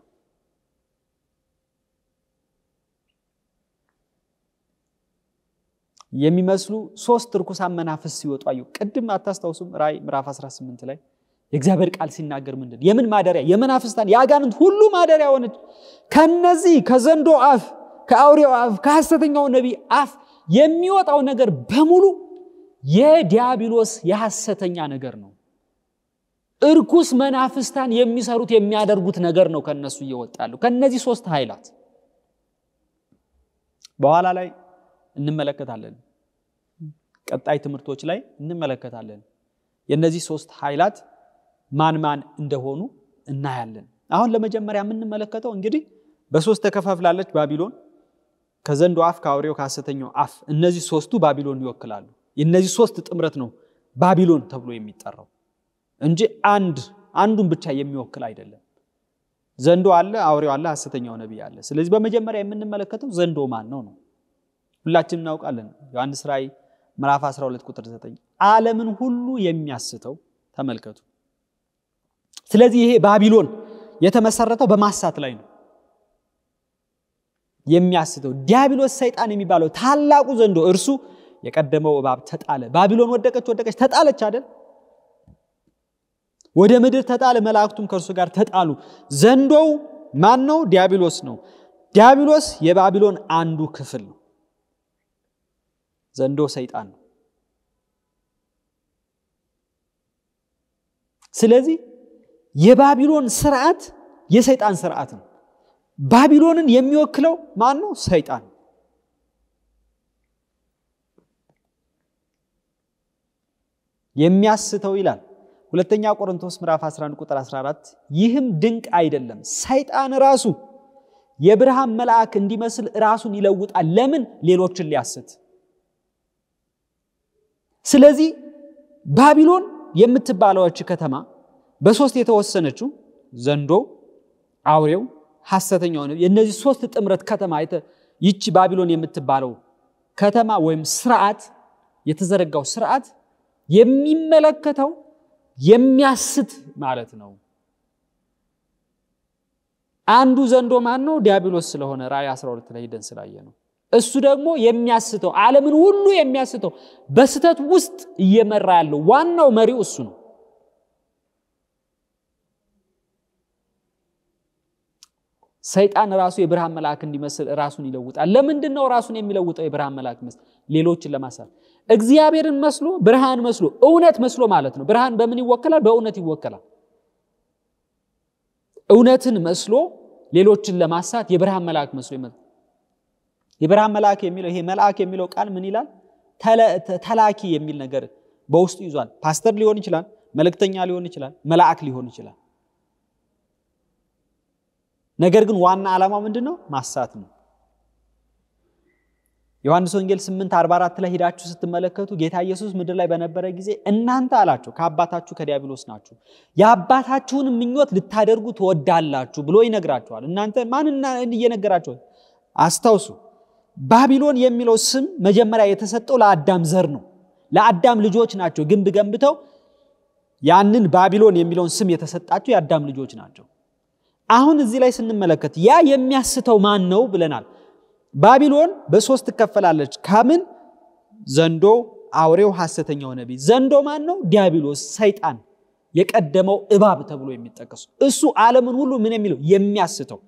Speaker 1: የሚመስሉ ሶስት ርኩሳን መናፍስ ሲወጡ አዩ። ቅድም አታስታውሱም? ራይ ምዕራፍ 18 ላይ የእግዚአብሔር ቃል ሲናገር ምንድን የምን ማደሪያ የመናፍስታን የአጋንንት ሁሉ ማደሪያ ሆነች። ከነዚህ ከዘንዶ አፍ፣ ከአውሬው አፍ፣ ከሐሰተኛው ነቢ አፍ የሚወጣው ነገር በሙሉ የዲያብሎስ የሐሰተኛ ነገር ነው። እርኩስ መናፍስታን የሚሰሩት የሚያደርጉት ነገር ነው። ከነሱ እየወጣሉ ከነዚህ ሶስት ኃይላት በኋላ ላይ እንመለከታለን። ቀጣይ ትምህርቶች ላይ እንመለከታለን። የእነዚህ ሶስት ኃይላት ማን ማን እንደሆኑ እናያለን። አሁን ለመጀመሪያ የምንመለከተው እንግዲህ በሶስት ተከፋፍላለች ባቢሎን ከዘንዶ አፍ፣ ከአውሬው፣ ከሐሰተኛው አፍ። እነዚህ ሶስቱ ባቢሎን ይወክላሉ። የእነዚህ ሶስት ጥምረት ነው ባቢሎን ተብሎ የሚጠራው እንጂ አንድ አንዱን ብቻ የሚወክል አይደለም። ዘንዶ አለ፣ አውሬው አለ፣ ሐሰተኛው ነቢይ አለ። ስለዚህ በመጀመሪያ የምንመለከተው ዘንዶ ማን ነው ነው ሁላችን እናውቃለን። ዮሐንስ ራእይ ምዕራፍ 12 ቁጥር 9 ዓለምን ሁሉ የሚያስተው ተመልከቱ። ስለዚህ ይሄ ባቢሎን የተመሰረተው በማሳት ላይ ነው። የሚያስተው ዲያብሎስ ሰይጣን የሚባለው ታላቁ ዘንዶ እርሱ የቀደመው እባብ ተጣለ። ባቢሎን ወደቀች ወደቀች ተጣለች አይደል? ወደ ምድር ተጣለ፣ መላእክቱም ከእርሱ ጋር ተጣሉ። ዘንዶው ማን ነው? ዲያብሎስ ነው። ዲያብሎስ የባቢሎን አንዱ ክፍል ነው። ዘንዶ ሰይጣን ነው። ስለዚህ የባቢሎን ስርዓት የሰይጣን ስርዓት ነው። ባቢሎንን የሚወክለው ማን ነው? ሰይጣን። የሚያስተው ይላል ሁለተኛ ቆሮንቶስ ምዕራፍ 11 ቁጥር 14 ይህም ድንቅ አይደለም፣ ሰይጣን ራሱ የብርሃን መልአክ እንዲመስል ራሱን ይለውጣል። ለምን? ሌሎችን ሊያስት ስለዚህ ባቢሎን የምትባለዋች ከተማ በሶስት የተወሰነችው ዘንዶ፣ አውሬው፣ ሐሰተኛው ነቢይ የእነዚህ ሶስት ጥምረት ከተማ ይቺ ባቢሎን የምትባለው ከተማ ወይም ስርዓት የተዘረጋው ስርዓት የሚመለከተው የሚያስት ማለት ነው። አንዱ ዘንዶ ማን ነው? ዲያብሎስ ስለሆነ ራእይ 12 ላይ ሂደን ስላየ ነው። እሱ ደግሞ የሚያስተው ዓለምን ሁሉ የሚያስተው በስተት ውስጥ እየመራ ያለው ዋናው መሪው እሱ ነው። ሰይጣን ራሱ የብርሃን መልአክ እንዲመስል ራሱን ይለውጣል። ለምንድን ነው ራሱን የሚለውጠው? የብርሃን መልአክ መስል ሌሎችን ለማሳል እግዚአብሔርን መስሎ ብርሃን መስሎ እውነት መስሎ ማለት ነው። ብርሃን በምን ይወከላል? በእውነት ይወከላል። እውነትን መስሎ ሌሎችን ለማሳት የብርሃን መልአክ መስሎ ይመስል የብርሃን መልአክ የሚለው ይሄ መልአክ የሚለው ቃል ምን ይላል? ተላኪ የሚል ነገር በውስጡ ይዟል። ፓስተር ሊሆን ይችላል፣ መልእክተኛ ሊሆን ይችላል፣ መልአክ ሊሆን ይችላል። ነገር ግን ዋና ዓላማው ምንድን ነው? ማሳት ነው። ዮሐንስ ወንጌል 8 44 ላይ ሂዳችሁ ስትመለከቱ ጌታ ኢየሱስ ምድር ላይ በነበረ ጊዜ እናንተ አላቸው ከአባታችሁ ከዲያብሎስ ናችሁ፣ የአባታችሁን ምኞት ልታደርጉ ትወዳላችሁ ብሎ ይነግራችኋል። እናንተ ማን እየነገራችኋል? አስታውሱ ባቢሎን የሚለው ስም መጀመሪያ የተሰጠው ለአዳም ዘር ነው ለአዳም ልጆች ናቸው ግንብ ገንብተው ያንን ባቢሎን የሚለውን ስም የተሰጣቸው የአዳም ልጆች ናቸው አሁን እዚህ ላይ ስንመለከት ያ የሚያስተው ማን ነው ብለናል ባቢሎን በሶስት ትከፈላለች ካምን ዘንዶ አውሬው ሐሰተኛው ነቢይ ዘንዶ ማን ነው ዲያብሎስ ሰይጣን የቀደመው እባብ ተብሎ የሚጠቀሱ እሱ ዓለምን ሁሉ ምን የሚለው የሚያስተው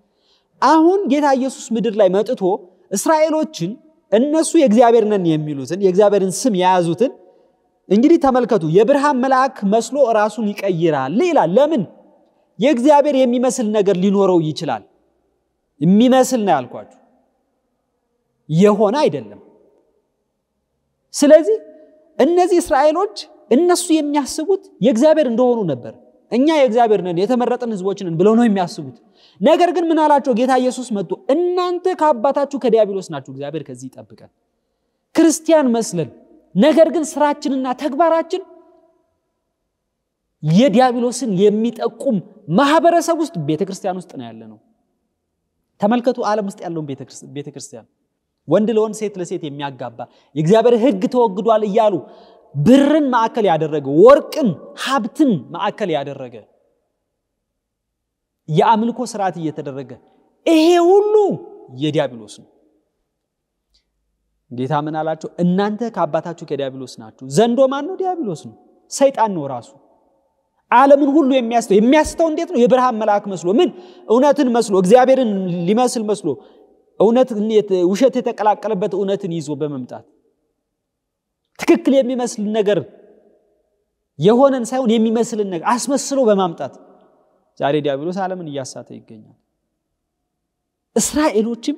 Speaker 1: አሁን ጌታ ኢየሱስ ምድር ላይ መጥቶ እስራኤሎችን እነሱ የእግዚአብሔር ነን የሚሉትን የእግዚአብሔርን ስም የያዙትን እንግዲህ ተመልከቱ የብርሃን መልአክ መስሎ ራሱን ይቀይራል ይላል ለምን የእግዚአብሔር የሚመስል ነገር ሊኖረው ይችላል የሚመስል ነው ያልኳችሁ የሆነ አይደለም ስለዚህ እነዚህ እስራኤሎች እነሱ የሚያስቡት የእግዚአብሔር እንደሆኑ ነበር እኛ የእግዚአብሔር ነን የተመረጥን ህዝቦችንን ብለው ነው የሚያስቡት። ነገር ግን ምን አላቸው? ጌታ ኢየሱስ መጡ እናንተ ከአባታችሁ ከዲያብሎስ ናችሁ፣ እግዚአብሔር ከዚህ ይጠብቀን። ክርስቲያን መስለን ነገር ግን ስራችንና ተግባራችን የዲያብሎስን የሚጠቁም ማህበረሰብ ውስጥ ቤተክርስቲያን ውስጥ ነው ያለ ነው። ተመልከቱ ዓለም ውስጥ ያለውን ቤተክርስቲያን ወንድ ለወንድ ሴት ለሴት የሚያጋባ የእግዚአብሔር ህግ ተወግዷል እያሉ ብርን ማዕከል ያደረገ ወርቅን፣ ሀብትን ማዕከል ያደረገ የአምልኮ ስርዓት እየተደረገ ይሄ ሁሉ የዲያብሎስ ነው። ጌታ ምን አላቸው? እናንተ ከአባታችሁ ከዲያብሎስ ናችሁ። ዘንዶ ማን ነው? ዲያብሎስ ነው፣ ሰይጣን ነው ራሱ ዓለምን ሁሉ የሚያስተው የሚያስተው እንዴት ነው? የብርሃን መልአክ መስሎ ምን እውነትን መስሎ እግዚአብሔርን ሊመስል መስሎ እውነት ውሸት የተቀላቀለበት እውነትን ይዞ በመምጣት ትክክል የሚመስል ነገር የሆነን ሳይሆን የሚመስልን ነገር አስመስሎ በማምጣት ዛሬ ዲያብሎስ ዓለምን እያሳተ ይገኛል። እስራኤሎችም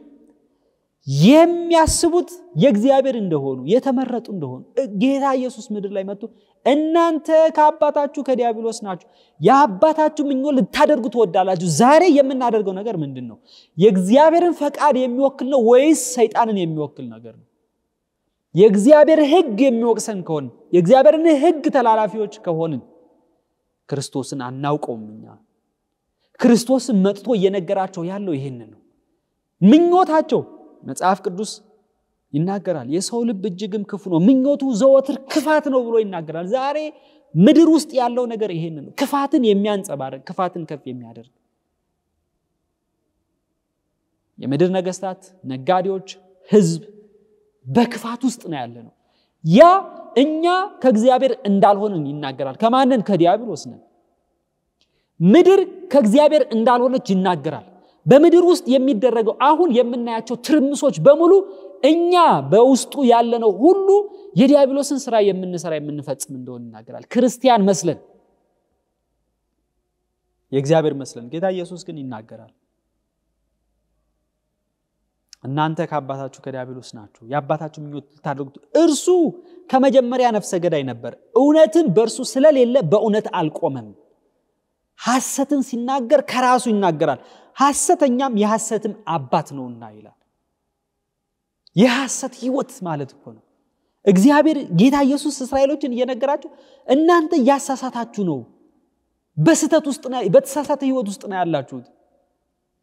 Speaker 1: የሚያስቡት የእግዚአብሔር እንደሆኑ የተመረጡ እንደሆኑ ጌታ ኢየሱስ ምድር ላይ መጥቶ እናንተ ከአባታችሁ ከዲያብሎስ ናችሁ፣ የአባታችሁ ምኞ ልታደርጉ ትወዳላችሁ። ዛሬ የምናደርገው ነገር ምንድን ነው? የእግዚአብሔርን ፈቃድ የሚወክል ነው ወይስ ሰይጣንን የሚወክል ነገር ነው? የእግዚአብሔር ህግ የሚወቅሰን ከሆን የእግዚአብሔርን ህግ ተላላፊዎች ከሆንን ክርስቶስን አናውቀውም እኛ ክርስቶስን መጥቶ እየነገራቸው ያለው ይህንን ነው ምኞታቸው መጽሐፍ ቅዱስ ይናገራል የሰው ልብ እጅግም ክፉ ነው ምኞቱ ዘወትር ክፋት ነው ብሎ ይናገራል ዛሬ ምድር ውስጥ ያለው ነገር ይሄን ነው ክፋትን የሚያንጸባርቅ ክፋትን ከፍ የሚያደርግ የምድር ነገስታት ነጋዴዎች ህዝብ በክፋት ውስጥ ነው ያለ ነው። ያ እኛ ከእግዚአብሔር እንዳልሆንን ይናገራል። ከማንን? ከዲያብሎስ ነን። ምድር ከእግዚአብሔር እንዳልሆነች ይናገራል። በምድር ውስጥ የሚደረገው አሁን የምናያቸው ትርምሶች በሙሉ እኛ በውስጡ ያለነው ሁሉ የዲያብሎስን ስራ የምንሰራ የምንፈጽም እንደሆን ይናገራል። ክርስቲያን መስለን የእግዚአብሔር መስለን ጌታ ኢየሱስ ግን ይናገራል እናንተ ከአባታችሁ ከዲያብሎስ ናችሁ የአባታችሁ ምኞት ልታደርጉት እርሱ ከመጀመሪያ ነፍሰ ገዳይ ነበር እውነትን በእርሱ ስለሌለ በእውነት አልቆመም ሐሰትን ሲናገር ከራሱ ይናገራል ሐሰተኛም የሐሰትም አባት ነውና ይላል የሐሰት ህይወት ማለት እኮ ነው እግዚአብሔር ጌታ ኢየሱስ እስራኤሎችን እየነገራቸው እናንተ እያሳሳታችሁ ነው በስተት ውስጥ በተሳሳተ ህይወት ውስጥ ነው ያላችሁት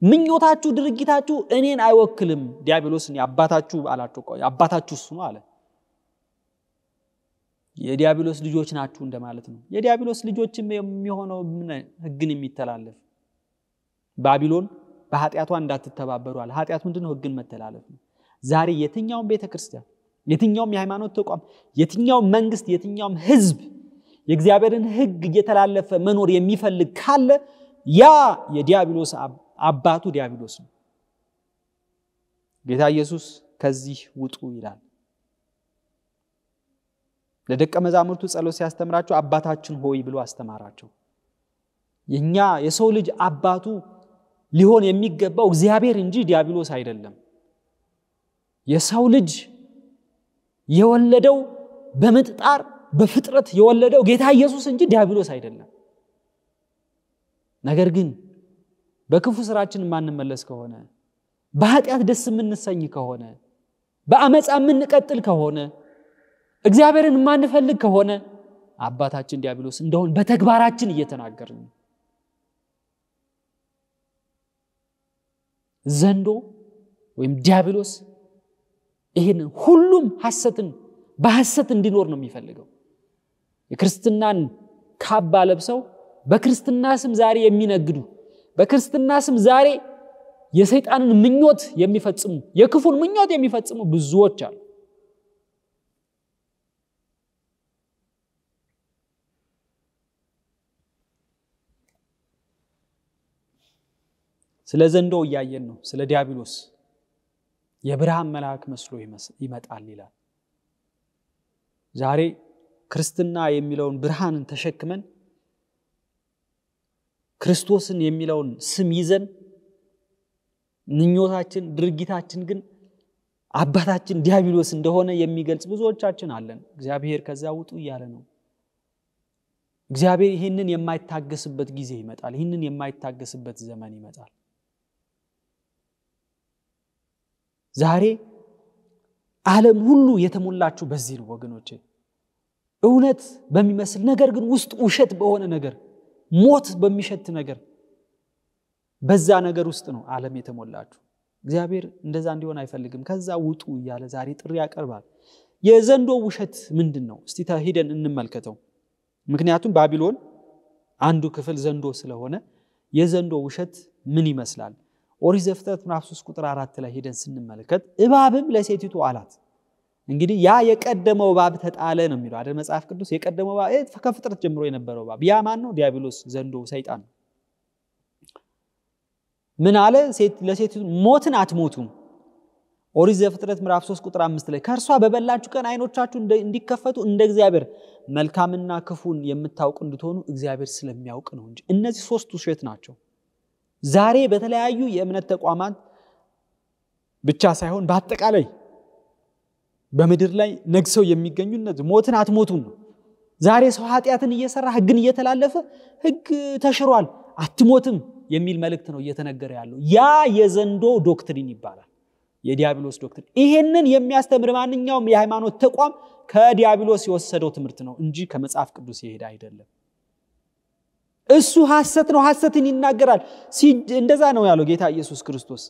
Speaker 1: ምኞታችሁ ድርጊታችሁ እኔን አይወክልም ዲያብሎስን አባታችሁ አላቸው አባታችሁ እሱ ነው አለ የዲያብሎስ ልጆች ናችሁ እንደማለት ነው የዲያብሎስ ልጆችም የሚሆነው ምን ህግን የሚተላለፍ ባቢሎን በኃጢአቷ እንዳትተባበሩ አለ ኃጢአት ምንድን ነው ህግን መተላለፍ ነው ዛሬ የትኛውም ቤተክርስቲያን፣ የትኛውም የሃይማኖት ተቋም የትኛውም መንግስት የትኛውም ህዝብ የእግዚአብሔርን ህግ እየተላለፈ መኖር የሚፈልግ ካለ ያ የዲያብሎስ አባቱ ዲያብሎስ ነው። ጌታ ኢየሱስ ከዚህ ውጡ ይላል። ለደቀ መዛሙርቱ ጸሎት ሲያስተምራቸው አባታችን ሆይ ብሎ አስተማራቸው። የእኛ የሰው ልጅ አባቱ ሊሆን የሚገባው እግዚአብሔር እንጂ ዲያብሎስ አይደለም። የሰው ልጅ የወለደው በምጥጣር በፍጥረት የወለደው ጌታ ኢየሱስ እንጂ ዲያብሎስ አይደለም። ነገር ግን በክፉ ስራችን የማንመለስ ከሆነ በኃጢአት ደስ የምንሰኝ ከሆነ በአመፃ የምንቀጥል ከሆነ እግዚአብሔርን የማንፈልግ ከሆነ አባታችን ዲያብሎስ እንደሆን በተግባራችን እየተናገርን ዘንዶ ወይም ዲያብሎስ ይህንን ሁሉም ሐሰትን በሐሰት እንዲኖር ነው የሚፈልገው። የክርስትናን ካባ ለብሰው በክርስትና ስም ዛሬ የሚነግዱ በክርስትና ስም ዛሬ የሰይጣንን ምኞት የሚፈጽሙ የክፉን ምኞት የሚፈጽሙ ብዙዎች አሉ። ስለ ዘንዶ እያየን ነው። ስለ ዲያብሎስ የብርሃን መልአክ መስሎ ይመጣል ይላል። ዛሬ ክርስትና የሚለውን ብርሃንን ተሸክመን ክርስቶስን የሚለውን ስም ይዘን ምኞታችን፣ ድርጊታችን ግን አባታችን ዲያብሎስ እንደሆነ የሚገልጽ ብዙዎቻችን አለን። እግዚአብሔር ከዚያ ውጡ እያለ ነው። እግዚአብሔር ይህንን የማይታገስበት ጊዜ ይመጣል። ይህንን የማይታገስበት ዘመን ይመጣል። ዛሬ ዓለም ሁሉ የተሞላችሁ በዚህ ነው ወገኖቼ፣ እውነት በሚመስል ነገር ግን ውስጥ ውሸት በሆነ ነገር ሞት በሚሸት ነገር በዛ ነገር ውስጥ ነው ዓለም የተሞላችሁ። እግዚአብሔር እንደዛ እንዲሆን አይፈልግም። ከዛ ውጡ እያለ ዛሬ ጥሪ ያቀርባል። የዘንዶ ውሸት ምንድን ነው? እስቲ ተሂደን እንመልከተው። ምክንያቱም ባቢሎን አንዱ ክፍል ዘንዶ ስለሆነ የዘንዶ ውሸት ምን ይመስላል? ኦሪት ዘፍጥረት ቁጥር አራት ላይ ሂደን ስንመለከት እባብም ለሴቲቱ አላት እንግዲህ ያ የቀደመው እባብ ተጣለ ነው የሚለው አይደል መጽሐፍ ቅዱስ። የቀደመው እባብ ከፍጥረት ጀምሮ የነበረው እባብ ያ ማን ነው? ዲያብሎስ፣ ዘንዶ፣ ሰይጣን ነው። ምን አለ? ለሴት ሞትን አትሞቱም። ኦሪት ዘፍጥረት ምዕራፍ 3 ቁጥር 5 ላይ ከእርሷ በበላችሁ ቀን አይኖቻችሁ እንዲከፈቱ እንደ እግዚአብሔር መልካምና ክፉን የምታውቁ እንድትሆኑ እግዚአብሔር ስለሚያውቅ ነው እንጂ። እነዚህ ሶስቱ ውሸት ናቸው። ዛሬ በተለያዩ የእምነት ተቋማት ብቻ ሳይሆን በአጠቃላይ በምድር ላይ ነግሰው የሚገኙ እነዚህ ሞትን አትሞቱም ነው። ዛሬ ሰው ኃጢአትን እየሰራ ህግን እየተላለፈ ህግ ተሽሯል አትሞትም የሚል መልእክት ነው እየተነገረ ያለው። ያ የዘንዶ ዶክትሪን ይባላል፣ የዲያብሎስ ዶክትሪን። ይሄንን የሚያስተምር ማንኛውም የሃይማኖት ተቋም ከዲያብሎስ የወሰደው ትምህርት ነው እንጂ ከመጽሐፍ ቅዱስ የሄደ አይደለም። እሱ ሐሰት ነው፣ ሐሰትን ይናገራል። እንደዛ ነው ያለው ጌታ ኢየሱስ ክርስቶስ።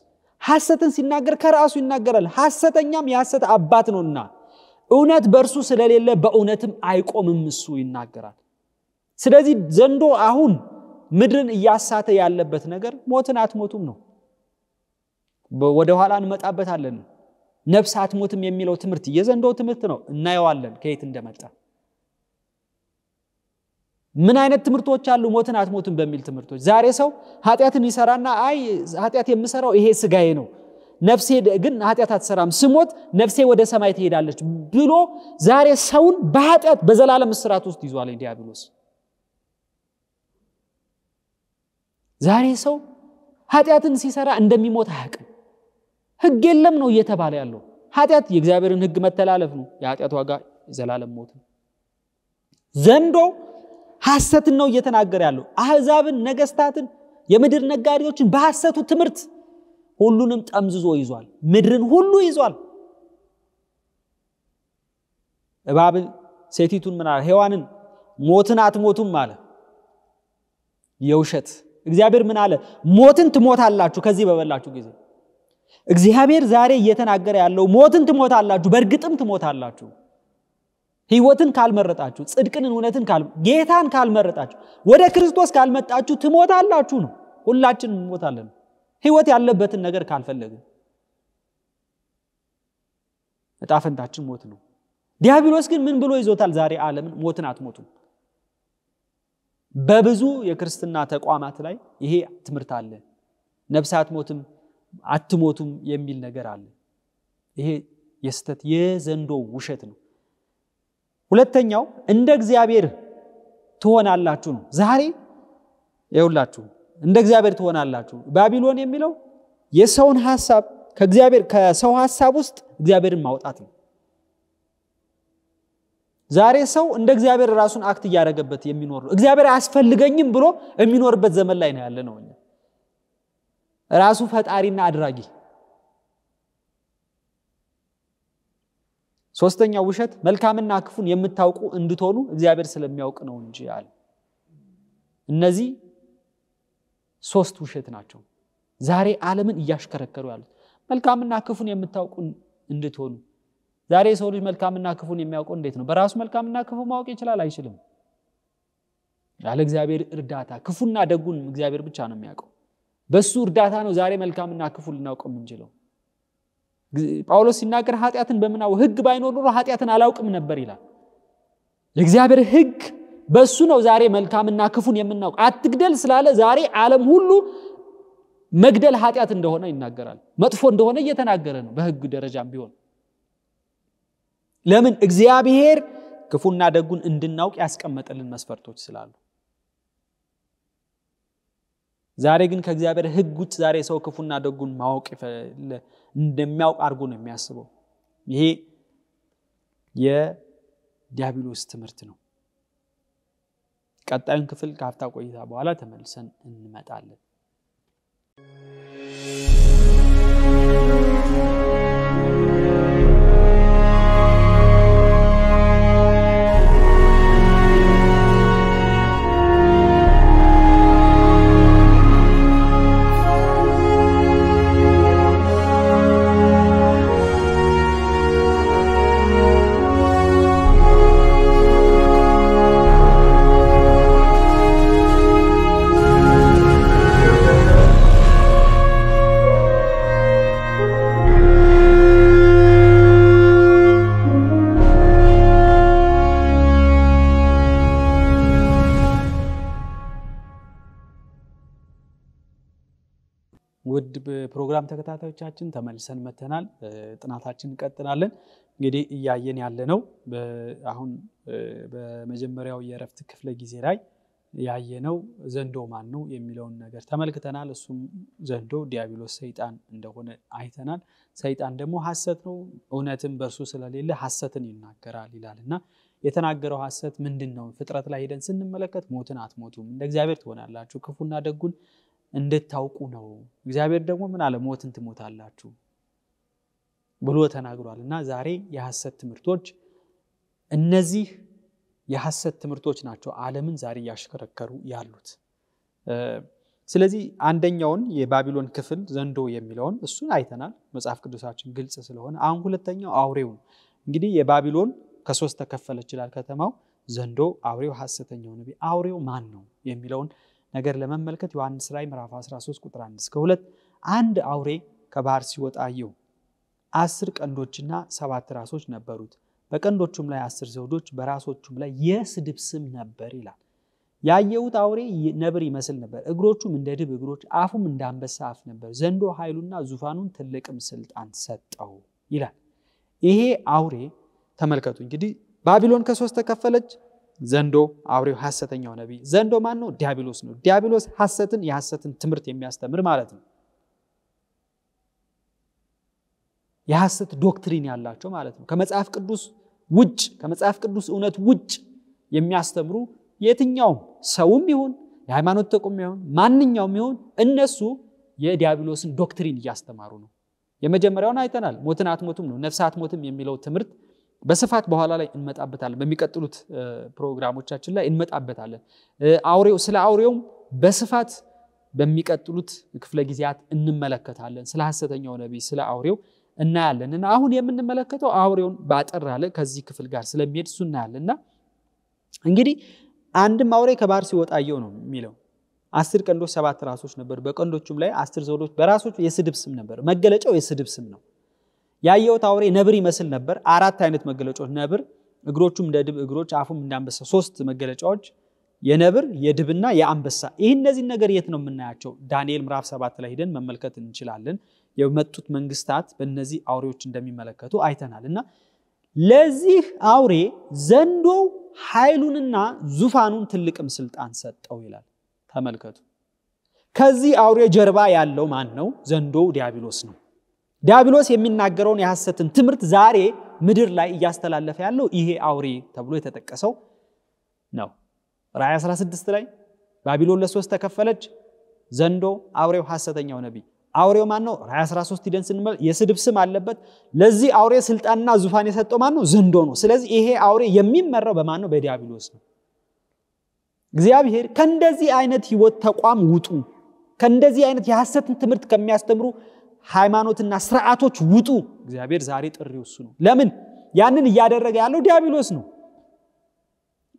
Speaker 1: ሐሰትን ሲናገር ከራሱ ይናገራል። ሐሰተኛም የሐሰት አባት ነውና እውነት በእርሱ ስለሌለ በእውነትም አይቆምም እሱ ይናገራል። ስለዚህ ዘንዶ አሁን ምድርን እያሳተ ያለበት ነገር ሞትን አትሞቱም ነው። ወደኋላ እንመጣበታለን። ነፍስ አትሞትም የሚለው ትምህርት የዘንዶ ትምህርት ነው። እናየዋለን ከየት እንደመጣ። ምን አይነት ትምህርቶች አሉ ሞትን አትሞትን በሚል ትምህርቶች ዛሬ ሰው ኃጢአትን ይሰራና አይ ኃጢአት የምሰራው ይሄ ስጋዬ ነው ነፍሴ ግን ኃጢአት አትሰራም ስሞት ነፍሴ ወደ ሰማይ ትሄዳለች ብሎ ዛሬ ሰውን በኃጢአት በዘላለም እስራት ውስጥ ይዟል ዲያብሎስ ዛሬ ሰው ኃጢአትን ሲሰራ እንደሚሞት አያውቅም ህግ የለም ነው እየተባለ ያለው ኃጢአት የእግዚአብሔርን ህግ መተላለፍ ነው የኃጢአት ዋጋ ዘላለም ሞት ነው ዘንዶ ሐሰትን ነው እየተናገረ ያለው። አህዛብን፣ ነገስታትን፣ የምድር ነጋዴዎችን በሐሰቱ ትምህርት ሁሉንም ጠምዝዞ ይዟል። ምድርን ሁሉ ይዟል። እባብ ሴቲቱን ምና ሔዋንን ሞትን አትሞቱም አለ። የውሸት እግዚአብሔር ምን አለ? ሞትን ትሞታላችሁ ከዚህ በበላችሁ ጊዜ። እግዚአብሔር ዛሬ እየተናገረ ያለው ሞትን ትሞታላችሁ፣ በእርግጥም ትሞታላችሁ። ህይወትን ካልመረጣችሁ፣ ጽድቅን እውነትን ጌታን ካልመረጣችሁ፣ ወደ ክርስቶስ ካልመጣችሁ ትሞታላችሁ ነው። ሁላችን እንሞታለን፣ ህይወት ያለበትን ነገር ካልፈለግ እጣፈንታችን ሞት ነው። ዲያብሎስ ግን ምን ብሎ ይዞታል? ዛሬ ዓለምን ሞትን አትሞቱም። በብዙ የክርስትና ተቋማት ላይ ይሄ ትምህርት አለ። ነብስ አትሞትም አትሞቱም የሚል ነገር አለ። ይሄ የስተት የዘንዶ ውሸት ነው። ሁለተኛው እንደ እግዚአብሔር ትሆናላችሁ ነው። ዛሬ ይውላችሁ እንደ እግዚአብሔር ትሆናላችሁ። ባቢሎን የሚለው የሰውን ሐሳብ ከእግዚአብሔር ከሰው ሀሳብ ውስጥ እግዚአብሔርን ማውጣት ነው። ዛሬ ሰው እንደ እግዚአብሔር ራሱን አክት እያደረገበት የሚኖር ነው። እግዚአብሔር አያስፈልገኝም ብሎ የሚኖርበት ዘመን ላይ ነው ያለ ነው። ራሱ ፈጣሪና አድራጊ ሶስተኛው ውሸት መልካምና ክፉን የምታውቁ እንድትሆኑ እግዚአብሔር ስለሚያውቅ ነው እንጂ አለ። እነዚህ ሶስት ውሸት ናቸው ዛሬ ዓለምን እያሽከረከሩ ያሉት። መልካምና ክፉን የምታውቁ እንድትሆኑ ዛሬ የሰው ልጅ መልካምና ክፉን የሚያውቀው እንዴት ነው? በራሱ መልካምና ክፉ ማወቅ ይችላል? አይችልም። ያለ እግዚአብሔር እርዳታ ክፉና ደጉን እግዚአብሔር ብቻ ነው የሚያውቀው። በሱ እርዳታ ነው ዛሬ መልካምና ክፉ ልናውቀው የምንችለው። ጳውሎስ ሲናገር ኃጢአትን በምናው ህግ ባይኖር ኖሮ ኃጢአትን አላውቅም ነበር ይላል። የእግዚአብሔር ህግ በእሱ ነው ዛሬ መልካምና ክፉን የምናውቅ። አትግደል ስላለ ዛሬ ዓለም ሁሉ መግደል ኃጢአት እንደሆነ ይናገራል። መጥፎ እንደሆነ እየተናገረ ነው፣ በህግ ደረጃም ቢሆን ለምን? እግዚአብሔር ክፉና ደጉን እንድናውቅ ያስቀመጠልን መስፈርቶች ስላሉ ዛሬ ግን ከእግዚአብሔር ህግ ውጭ ዛሬ ሰው ክፉና ደጉን ማወቅ እንደሚያውቅ አድርጎ ነው የሚያስበው። ይሄ የዲያብሎስ ትምህርት ነው። ቀጣዩን ክፍል ከሀፍታ ቆይታ በኋላ ተመልሰን እንመጣለን። ፕሮግራም ተከታታዮቻችን ተመልሰን መተናል። ጥናታችን እንቀጥላለን። እንግዲህ እያየን ያለ ነው አሁን በመጀመሪያው የእረፍት ክፍለ ጊዜ ላይ ያየነው ዘንዶ ማን ነው የሚለውን ነገር ተመልክተናል። እሱም ዘንዶ ዲያብሎስ ሰይጣን እንደሆነ አይተናል። ሰይጣን ደግሞ ሀሰት ነው፣ እውነትም በእርሱ ስለሌለ ሀሰትን ይናገራል ይላል እና የተናገረው ሀሰት ምንድን ነው? ፍጥረት ላይ ሄደን ስንመለከት ሞትን አትሞቱም፣ እንደ እግዚአብሔር ትሆናላችሁ፣ ክፉና ደጉን እንድታውቁ ነው። እግዚአብሔር ደግሞ ምን አለ? ሞትን ትሞታላችሁ ብሎ ተናግሯል። እና ዛሬ የሐሰት ትምህርቶች እነዚህ የሐሰት ትምህርቶች ናቸው አለምን ዛሬ እያሽከረከሩ ያሉት። ስለዚህ አንደኛውን የባቢሎን ክፍል ዘንዶ የሚለውን እሱን አይተናል። መጽሐፍ ቅዱሳችን ግልጽ ስለሆነ አሁን ሁለተኛው አውሬው ነው። እንግዲህ የባቢሎን ከሶስት ተከፈለ ይችላል ከተማው ዘንዶ፣ አውሬው፣ ሐሰተኛው ነቢ። አውሬው ማን ነው የሚለውን ነገር ለመመልከት ዮሐንስ ላይ ምዕራፍ 13 ቁጥር 1 እስከ 2 አንድ አውሬ ከባህር ሲወጣ አየው አስር ቀንዶችና ሰባት ራሶች ነበሩት። በቀንዶቹም ላይ አስር ዘውዶች፣ በራሶቹም ላይ የስድብ ስም ነበር ይላል። ያየሁት አውሬ ነብር ይመስል ነበር። እግሮቹም እንደ ድብ እግሮች፣ አፉም እንደ አንበሳ አፍ ነበር። ዘንዶ ኃይሉና ዙፋኑን ትልቅም ስልጣን ሰጠው ይላል። ይሄ አውሬ ተመልከቱ እንግዲህ ባቢሎን ከሶስት ተከፈለች። ዘንዶ አውሬው ሐሰተኛው ነቢይ ዘንዶ ማን ነው ዲያብሎስ ነው ዲያብሎስ ሐሰትን የሐሰትን ትምህርት የሚያስተምር ማለት ነው የሐሰት ዶክትሪን ያላቸው ማለት ነው ከመጽሐፍ ቅዱስ ውጭ ከመጽሐፍ ቅዱስ እውነት ውጭ የሚያስተምሩ የትኛውም ሰውም ይሁን የሃይማኖት ተቋም ይሁን ማንኛውም ይሁን እነሱ የዲያብሎስን ዶክትሪን እያስተማሩ ነው የመጀመሪያውን አይተናል ሞትን አትሞትም ነው ነፍስ አትሞትም የሚለው ትምህርት በስፋት በኋላ ላይ እንመጣበታለን። በሚቀጥሉት ፕሮግራሞቻችን ላይ እንመጣበታለን። አውሬው ስለ አውሬውም በስፋት በሚቀጥሉት ክፍለ ጊዜያት እንመለከታለን። ስለ ሐሰተኛው ነቢይ ስለ አውሬው እናያለን እና አሁን የምንመለከተው አውሬውን ባጠር ለ ከዚህ ክፍል ጋር ስለሚሄድ እሱ እናያለን እና እንግዲህ አንድም አውሬ ከባህር ሲወጣ አየሁ ነው የሚለው አስር ቀንዶች ሰባት ራሶች ነበሩ በቀንዶቹም ላይ አስር ዘውዶች በራሶች የስድብ ስም ነበር መገለጫው የስድብ ስም ነው ያየሁት አውሬ ነብር ይመስል ነበር። አራት አይነት መገለጫዎች ነብር፣ እግሮቹም እንደ ድብ እግሮች፣ አፉም እንዳንበሳ፣ ሶስት መገለጫዎች የነብር የድብና የአንበሳ። ይህ እነዚህን ነገር የት ነው የምናያቸው? ዳንኤል ምዕራፍ ሰባት ላይ ሂደን መመልከት እንችላለን። የመጡት መንግስታት በእነዚህ አውሬዎች እንደሚመለከቱ አይተናል እና ለዚህ አውሬ ዘንዶ ኃይሉንና ዙፋኑን ትልቅም ስልጣን ሰጠው ይላል። ተመልከቱ። ከዚህ አውሬ ጀርባ ያለው ማን ነው? ዘንዶ ዲያብሎስ ነው። ዲያብሎስ የሚናገረውን የሐሰትን ትምህርት ዛሬ ምድር ላይ እያስተላለፈ ያለው ይሄ አውሬ ተብሎ የተጠቀሰው ነው። ራይ 16 ላይ ባቢሎን ለሶስት ተከፈለች፣ ዘንዶ አውሬው ሐሰተኛው ነቢይ። አውሬው ማን ነው? ራይ 13 ሂደን ስንመል የስድብ ስም አለበት። ለዚህ አውሬ ስልጣንና ዙፋን የሰጠው ማን ነው? ዘንዶ ነው። ስለዚህ ይሄ አውሬ የሚመራው በማን ነው? በዲያብሎስ ነው። እግዚአብሔር ከእንደዚህ አይነት ህይወት ተቋም ውጡ፣ ከእንደዚህ አይነት የሐሰትን ትምህርት ከሚያስተምሩ ሃይማኖትና ስርዓቶች ውጡ። እግዚአብሔር ዛሬ ጥሪ ውሱ ነው። ለምን ያንን እያደረገ ያለው ዲያብሎስ ነው።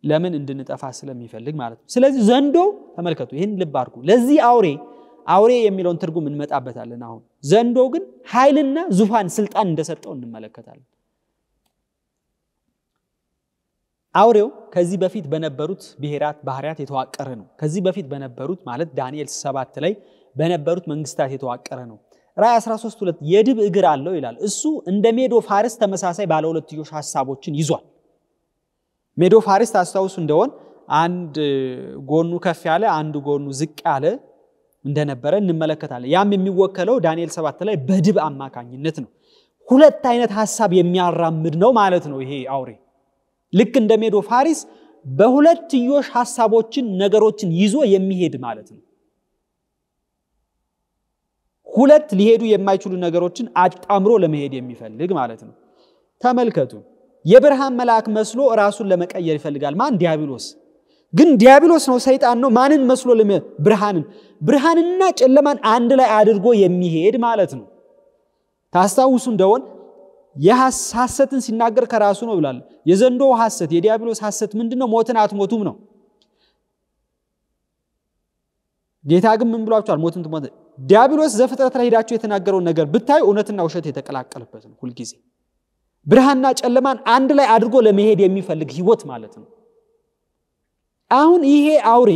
Speaker 1: ለምን እንድንጠፋ ስለሚፈልግ ማለት ነው። ስለዚህ ዘንዶ ተመልከቱ፣ ይህን ልብ አርጉ ለዚህ አውሬ አውሬ የሚለውን ትርጉም እንመጣበታለን። አሁን ዘንዶ ግን ኃይልና ዙፋን ስልጣን እንደሰጠው እንመለከታለን። አውሬው ከዚህ በፊት በነበሩት ብሔራት ባህሪያት የተዋቀረ ነው። ከዚህ በፊት በነበሩት ማለት ዳንኤል ሰባት ላይ በነበሩት መንግስታት የተዋቀረ ነው። ራይ 13 ሁለት የድብ እግር አለው ይላል። እሱ እንደ ሜዶ ፋርስ ተመሳሳይ ባለ ሁለትዮሽ ሀሳቦችን ይዟል። ሜዶ ፋርስ ታስታውሱ እንደሆን አንድ ጎኑ ከፍ ያለ፣ አንድ ጎኑ ዝቅ ያለ እንደነበረ እንመለከታለን። ያም የሚወከለው ዳንኤል 7 ላይ በድብ አማካኝነት ነው። ሁለት አይነት ሀሳብ የሚያራምድ ነው ማለት ነው። ይሄ አውሬ ልክ እንደ ሜዶ ፋሪስ በሁለትዮሽ ሀሳቦችን ነገሮችን ይዞ የሚሄድ ማለት ነው። ሁለት ሊሄዱ የማይችሉ ነገሮችን አጣምሮ ለመሄድ የሚፈልግ ማለት ነው። ተመልከቱ፣ የብርሃን መልአክ መስሎ ራሱን ለመቀየር ይፈልጋል። ማን? ዲያብሎስ። ግን ዲያብሎስ ነው ሰይጣን ነው። ማንን መስሎ? ብርሃንን። ብርሃንና ጨለማን አንድ ላይ አድርጎ የሚሄድ ማለት ነው። ታስታውሱ እንደሆን የሐሰትን ሲናገር ከራሱ ነው ብላል። የዘንዶ ሐሰት የዲያብሎስ ሐሰት ምንድነው? ሞትን አትሞቱም ነው ጌታ ግን ምን ብሏቸዋል? ሞትን ትሞት ዲያብሎስ ዘፍጥረት ላይ ሄዳችሁ የተናገረውን ነገር ብታዩ እውነትና ውሸት የተቀላቀለበት ነው። ሁልጊዜ ብርሃንና ጨለማን አንድ ላይ አድርጎ ለመሄድ የሚፈልግ ህይወት ማለት ነው። አሁን ይሄ አውሬ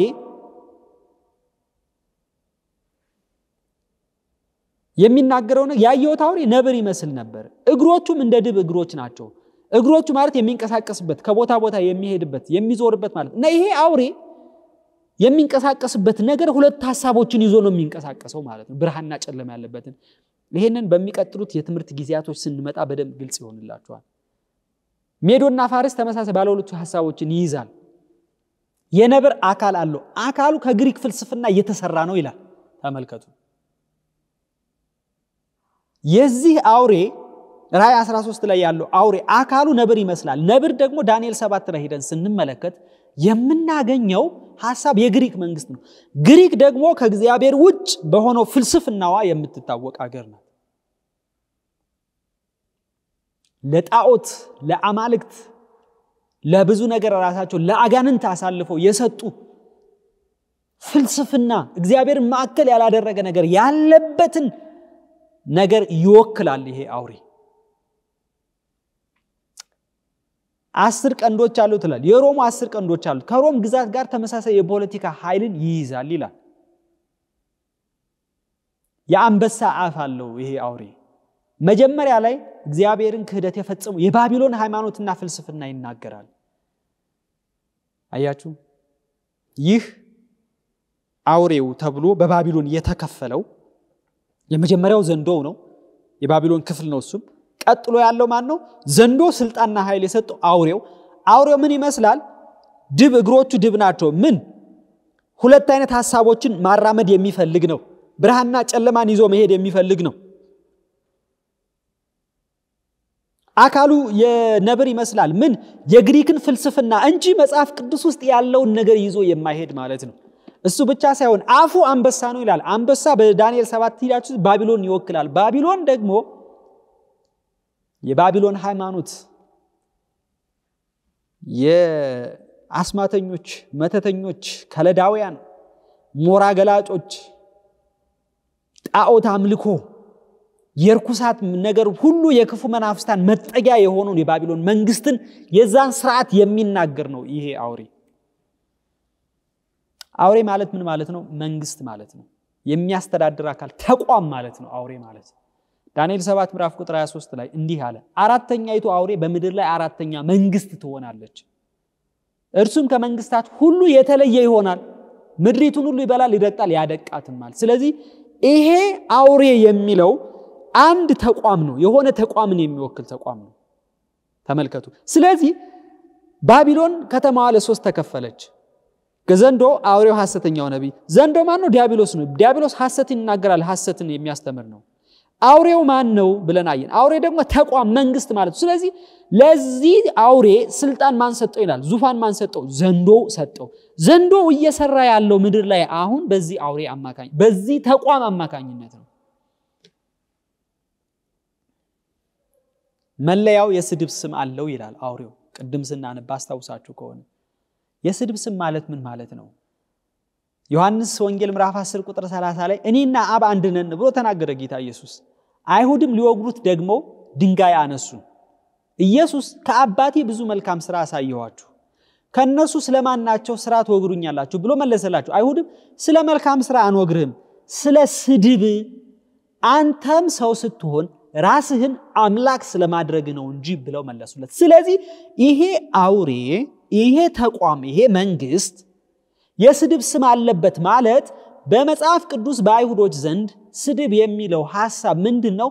Speaker 1: የሚናገረው ነገር ያየሁት አውሬ ነብር ይመስል ነበር። እግሮቹም እንደ ድብ እግሮች ናቸው። እግሮቹ ማለት የሚንቀሳቀስበት ከቦታ ቦታ የሚሄድበት የሚዞርበት ማለት እና ይሄ አውሬ የሚንቀሳቀስበት ነገር ሁለት ሀሳቦችን ይዞ ነው የሚንቀሳቀሰው ማለት ነው ብርሃንና ጨለማ ያለበትን ይህንን በሚቀጥሉት የትምህርት ጊዜያቶች ስንመጣ በደንብ ግልጽ ይሆንላቸዋል ሜዶና ፋርስ ተመሳሳይ ባለሁለቱ ሀሳቦችን ይይዛል የነብር አካል አለው አካሉ ከግሪክ ፍልስፍና እየተሰራ ነው ይላል ተመልከቱ የዚህ አውሬ ራይ 13 ላይ ያለው አውሬ አካሉ ነብር ይመስላል ነብር ደግሞ ዳንኤል 7 ላይ ሄደን ስንመለከት የምናገኘው ሀሳብ የግሪክ መንግስት ነው። ግሪክ ደግሞ ከእግዚአብሔር ውጭ በሆነው ፍልስፍናዋ የምትታወቅ አገር ናት። ለጣዖት፣ ለአማልክት፣ ለብዙ ነገር ራሳቸው ለአጋንንት አሳልፈው የሰጡ ፍልስፍና እግዚአብሔርን ማዕከል ያላደረገ ነገር ያለበትን ነገር ይወክላል ይሄ አውሬ። አስር ቀንዶች አሉት ይላል። የሮም አስር ቀንዶች አሉት። ከሮም ግዛት ጋር ተመሳሳይ የፖለቲካ ኃይልን ይይዛል ይላል። የአንበሳ አፍ አለው ይሄ አውሬ። መጀመሪያ ላይ እግዚአብሔርን ክህደት የፈጸሙ የባቢሎን ሃይማኖትና ፍልስፍና ይናገራል። አያችሁ፣ ይህ አውሬው ተብሎ በባቢሎን የተከፈለው የመጀመሪያው ዘንዶው ነው። የባቢሎን ክፍል ነው እሱም ቀጥሎ ያለው ማን ነው? ዘንዶ ስልጣንና ኃይል የሰጠው አውሬው። አውሬው ምን ይመስላል? ድብ፣ እግሮቹ ድብ ናቸው። ምን ሁለት አይነት ሀሳቦችን ማራመድ የሚፈልግ ነው። ብርሃንና ጨለማን ይዞ መሄድ የሚፈልግ ነው። አካሉ የነብር ይመስላል። ምን የግሪክን ፍልስፍና እንጂ መጽሐፍ ቅዱስ ውስጥ ያለውን ነገር ይዞ የማይሄድ ማለት ነው። እሱ ብቻ ሳይሆን አፉ አንበሳ ነው ይላል። አንበሳ በዳንኤል ሰባት ሂዳችሁ ባቢሎን ይወክላል። ባቢሎን ደግሞ የባቢሎን ሃይማኖት የአስማተኞች፣ መተተኞች፣ ከለዳውያን፣ ሞራ ገላጮች፣ ጣዖት አምልኮ፣ የርኩሳት ነገር ሁሉ የክፉ መናፍስታን መጠጊያ የሆነውን የባቢሎን መንግስትን የዛን ስርዓት የሚናገር ነው ይሄ አውሬ። አውሬ ማለት ምን ማለት ነው? መንግስት ማለት ነው። የሚያስተዳድር አካል ተቋም ማለት ነው አውሬ ማለት ነው። ዳንኤል 7 ምዕራፍ ቁጥር 23 ላይ እንዲህ አለ አራተኛይቱ አውሬ በምድር ላይ አራተኛ መንግስት ትሆናለች እርሱም ከመንግስታት ሁሉ የተለየ ይሆናል ምድሪቱን ሁሉ ይበላል ይረግጣል ያደቃትማል ስለዚህ ይሄ አውሬ የሚለው አንድ ተቋም ነው የሆነ ተቋምን የሚወክል ተቋም ነው ተመልከቱ ስለዚህ ባቢሎን ከተማዋ ለሶስት ተከፈለች ዘንዶ አውሬው ሐሰተኛው ነቢይ ዘንዶ ማን ነው ዲያብሎስ ነው ዲያብሎስ ሐሰትን ይናገራል ሐሰትን የሚያስተምር ነው አውሬው ማን ነው ብለን አየን። አውሬ ደግሞ ተቋም መንግስት ማለት ነው። ስለዚህ ለዚህ አውሬ ስልጣን ማን ሰጠው ይላል። ዙፋን ማን ሰጠው? ዘንዶ ሰጠው። ዘንዶ እየሰራ ያለው ምድር ላይ አሁን በዚህ አውሬ አማካኝ በዚህ ተቋም አማካኝነት ነው። መለያው የስድብ ስም አለው ይላል አውሬው። ቅድም ስናነብ አስታውሳችሁ ከሆነ የስድብ ስም ማለት ምን ማለት ነው? ዮሐንስ ወንጌል ምዕራፍ 10 ቁጥር 30 ላይ እኔና አብ አንድ ነን ብሎ ተናገረ ጌታ ኢየሱስ። አይሁድም ሊወግሩት ደግሞ ድንጋይ አነሱ። ኢየሱስ ከአባቴ ብዙ መልካም ስራ አሳየኋችሁ፣ ከእነሱ ስለማናቸው ስራ ትወግሩኛላችሁ ብሎ መለሰላችሁ። አይሁድም ስለ መልካም ስራ አንወግርህም፣ ስለ ስድብ፣ አንተም ሰው ስትሆን ራስህን አምላክ ስለማድረግ ነው እንጂ ብለው መለሱለት። ስለዚህ ይሄ አውሬ ይሄ ተቋም ይሄ መንግስት የስድብ ስም አለበት ማለት በመጽሐፍ ቅዱስ በአይሁዶች ዘንድ ስድብ የሚለው ሐሳብ ምንድን ነው?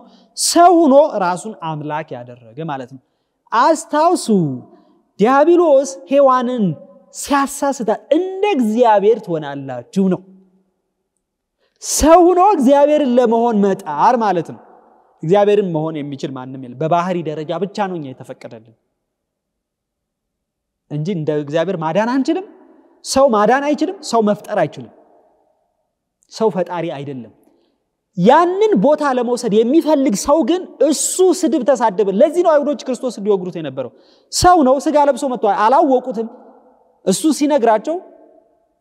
Speaker 1: ሰው ሆኖ ራሱን አምላክ ያደረገ ማለት ነው። አስታውሱ ዲያብሎስ ሔዋንን ሲያሳስታት እንደ እግዚአብሔር ትሆናላችሁ ነው። ሰው ሆኖ እግዚአብሔርን ለመሆን መጣር ማለት ነው። እግዚአብሔርን መሆን የሚችል ማንም የለም። በባህሪ ደረጃ ብቻ ነው እኛ የተፈቀደልን እንጂ እንደ እግዚአብሔር ማዳን አንችልም። ሰው ማዳን አይችልም። ሰው መፍጠር አይችልም። ሰው ፈጣሪ አይደለም። ያንን ቦታ ለመውሰድ የሚፈልግ ሰው ግን እሱ ስድብ ተሳደበ። ለዚህ ነው አይሁዶች ክርስቶስ እንዲወግሩት የነበረው። ሰው ነው፣ ስጋ ለብሶ መጥቷል፣ አላወቁትም። እሱ ሲነግራቸው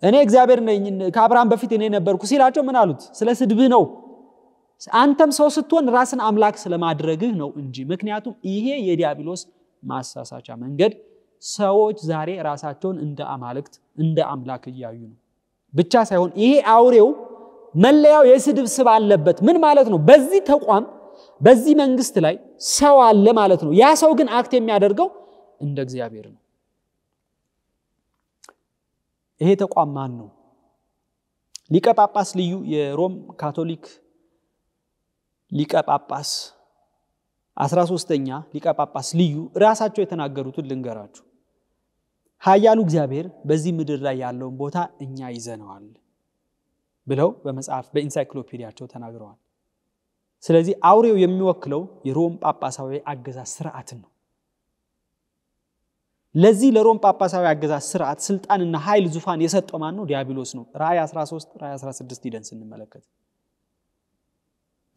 Speaker 1: እኔ እግዚአብሔር ነኝ፣ ከአብርሃም በፊት እኔ ነበርኩ ሲላቸው ምን አሉት? ስለ ስድብህ ነው። አንተም ሰው ስትሆን ራስን አምላክ ስለማድረግህ ነው እንጂ። ምክንያቱም ይሄ የዲያብሎስ ማሳሳቻ መንገድ ሰዎች ዛሬ ራሳቸውን እንደ አማልክት እንደ አምላክ እያዩ ነው ብቻ ሳይሆን ይሄ አውሬው መለያው የስድብ ስብ አለበት ምን ማለት ነው በዚህ ተቋም በዚህ መንግስት ላይ ሰው አለ ማለት ነው ያ ሰው ግን አክት የሚያደርገው እንደ እግዚአብሔር ነው ይሄ ተቋም ማን ነው ሊቀ ጳጳስ ልዩ የሮም ካቶሊክ ሊቀ ጳጳስ አስራ ሶስተኛ ሊቀ ጳጳስ ልዩ ራሳቸው የተናገሩትን ልንገራችሁ። ሀያሉ እግዚአብሔር በዚህ ምድር ላይ ያለውን ቦታ እኛ ይዘነዋል ብለው በመጽሐፍ በኢንሳይክሎፔዲያቸው ተናግረዋል። ስለዚህ አውሬው የሚወክለው የሮም ጳጳሳዊ አገዛዝ ስርዓትን ነው። ለዚህ ለሮም ጳጳሳዊ አገዛዝ ስርዓት ስልጣንና ኃይል ዙፋን የሰጠው ማን ነው? ዲያብሎስ ነው። ራይ 13 ራይ 16 ሂደን ስንመለከት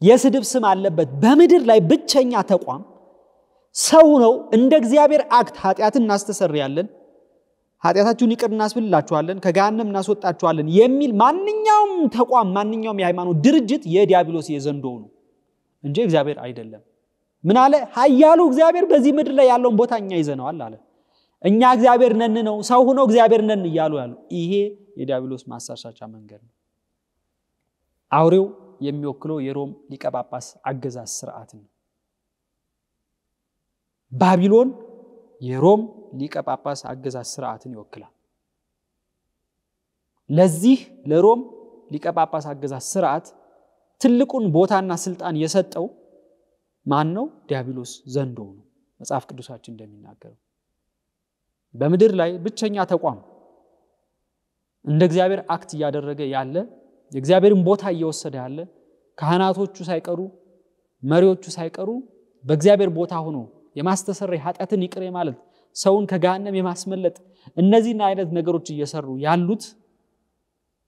Speaker 1: የስድብ ስም አለበት። በምድር ላይ ብቸኛ ተቋም ሰው ነው። እንደ እግዚአብሔር አክት ኃጢአትን እናስተሰርያለን፣ ኃጢአታችሁን ይቅር እናስብልላችኋለን፣ ከገሃነም እናስወጣችኋለን የሚል ማንኛውም ተቋም ማንኛውም የሃይማኖት ድርጅት የዲያብሎስ የዘንዶ ነው እንጂ እግዚአብሔር አይደለም። ምን አለ? ኃያሉ እግዚአብሔር በዚህ ምድር ላይ ያለውን ቦታ እኛ ይዘነዋል አለ። እኛ እግዚአብሔር ነን ነው ሰው ሆኖ እግዚአብሔር ነን እያሉ ያሉ። ይሄ የዲያብሎስ ማሳሻቻ መንገድ ነው። አውሬው የሚወክለው የሮም ሊቀጳጳስ አገዛዝ ስርዓት ነው። ባቢሎን የሮም ሊቀጳጳስ አገዛዝ ስርዓትን ይወክላል። ለዚህ ለሮም ሊቀጳጳስ አገዛዝ ስርዓት ትልቁን ቦታና ስልጣን የሰጠው ማን ነው? ዲያብሎስ ዘንዶ ነው። መጽሐፍ ቅዱሳችን እንደሚናገረው በምድር ላይ ብቸኛ ተቋም እንደ እግዚአብሔር አክት እያደረገ ያለ የእግዚአብሔርን ቦታ እየወሰደ ያለ ካህናቶቹ ሳይቀሩ መሪዎቹ ሳይቀሩ በእግዚአብሔር ቦታ ሆኖ የማስተሰረ ኃጢአትን ይቅር ማለት ሰውን ከጋነም የማስመለጥ እነዚህን አይነት ነገሮች እየሰሩ ያሉት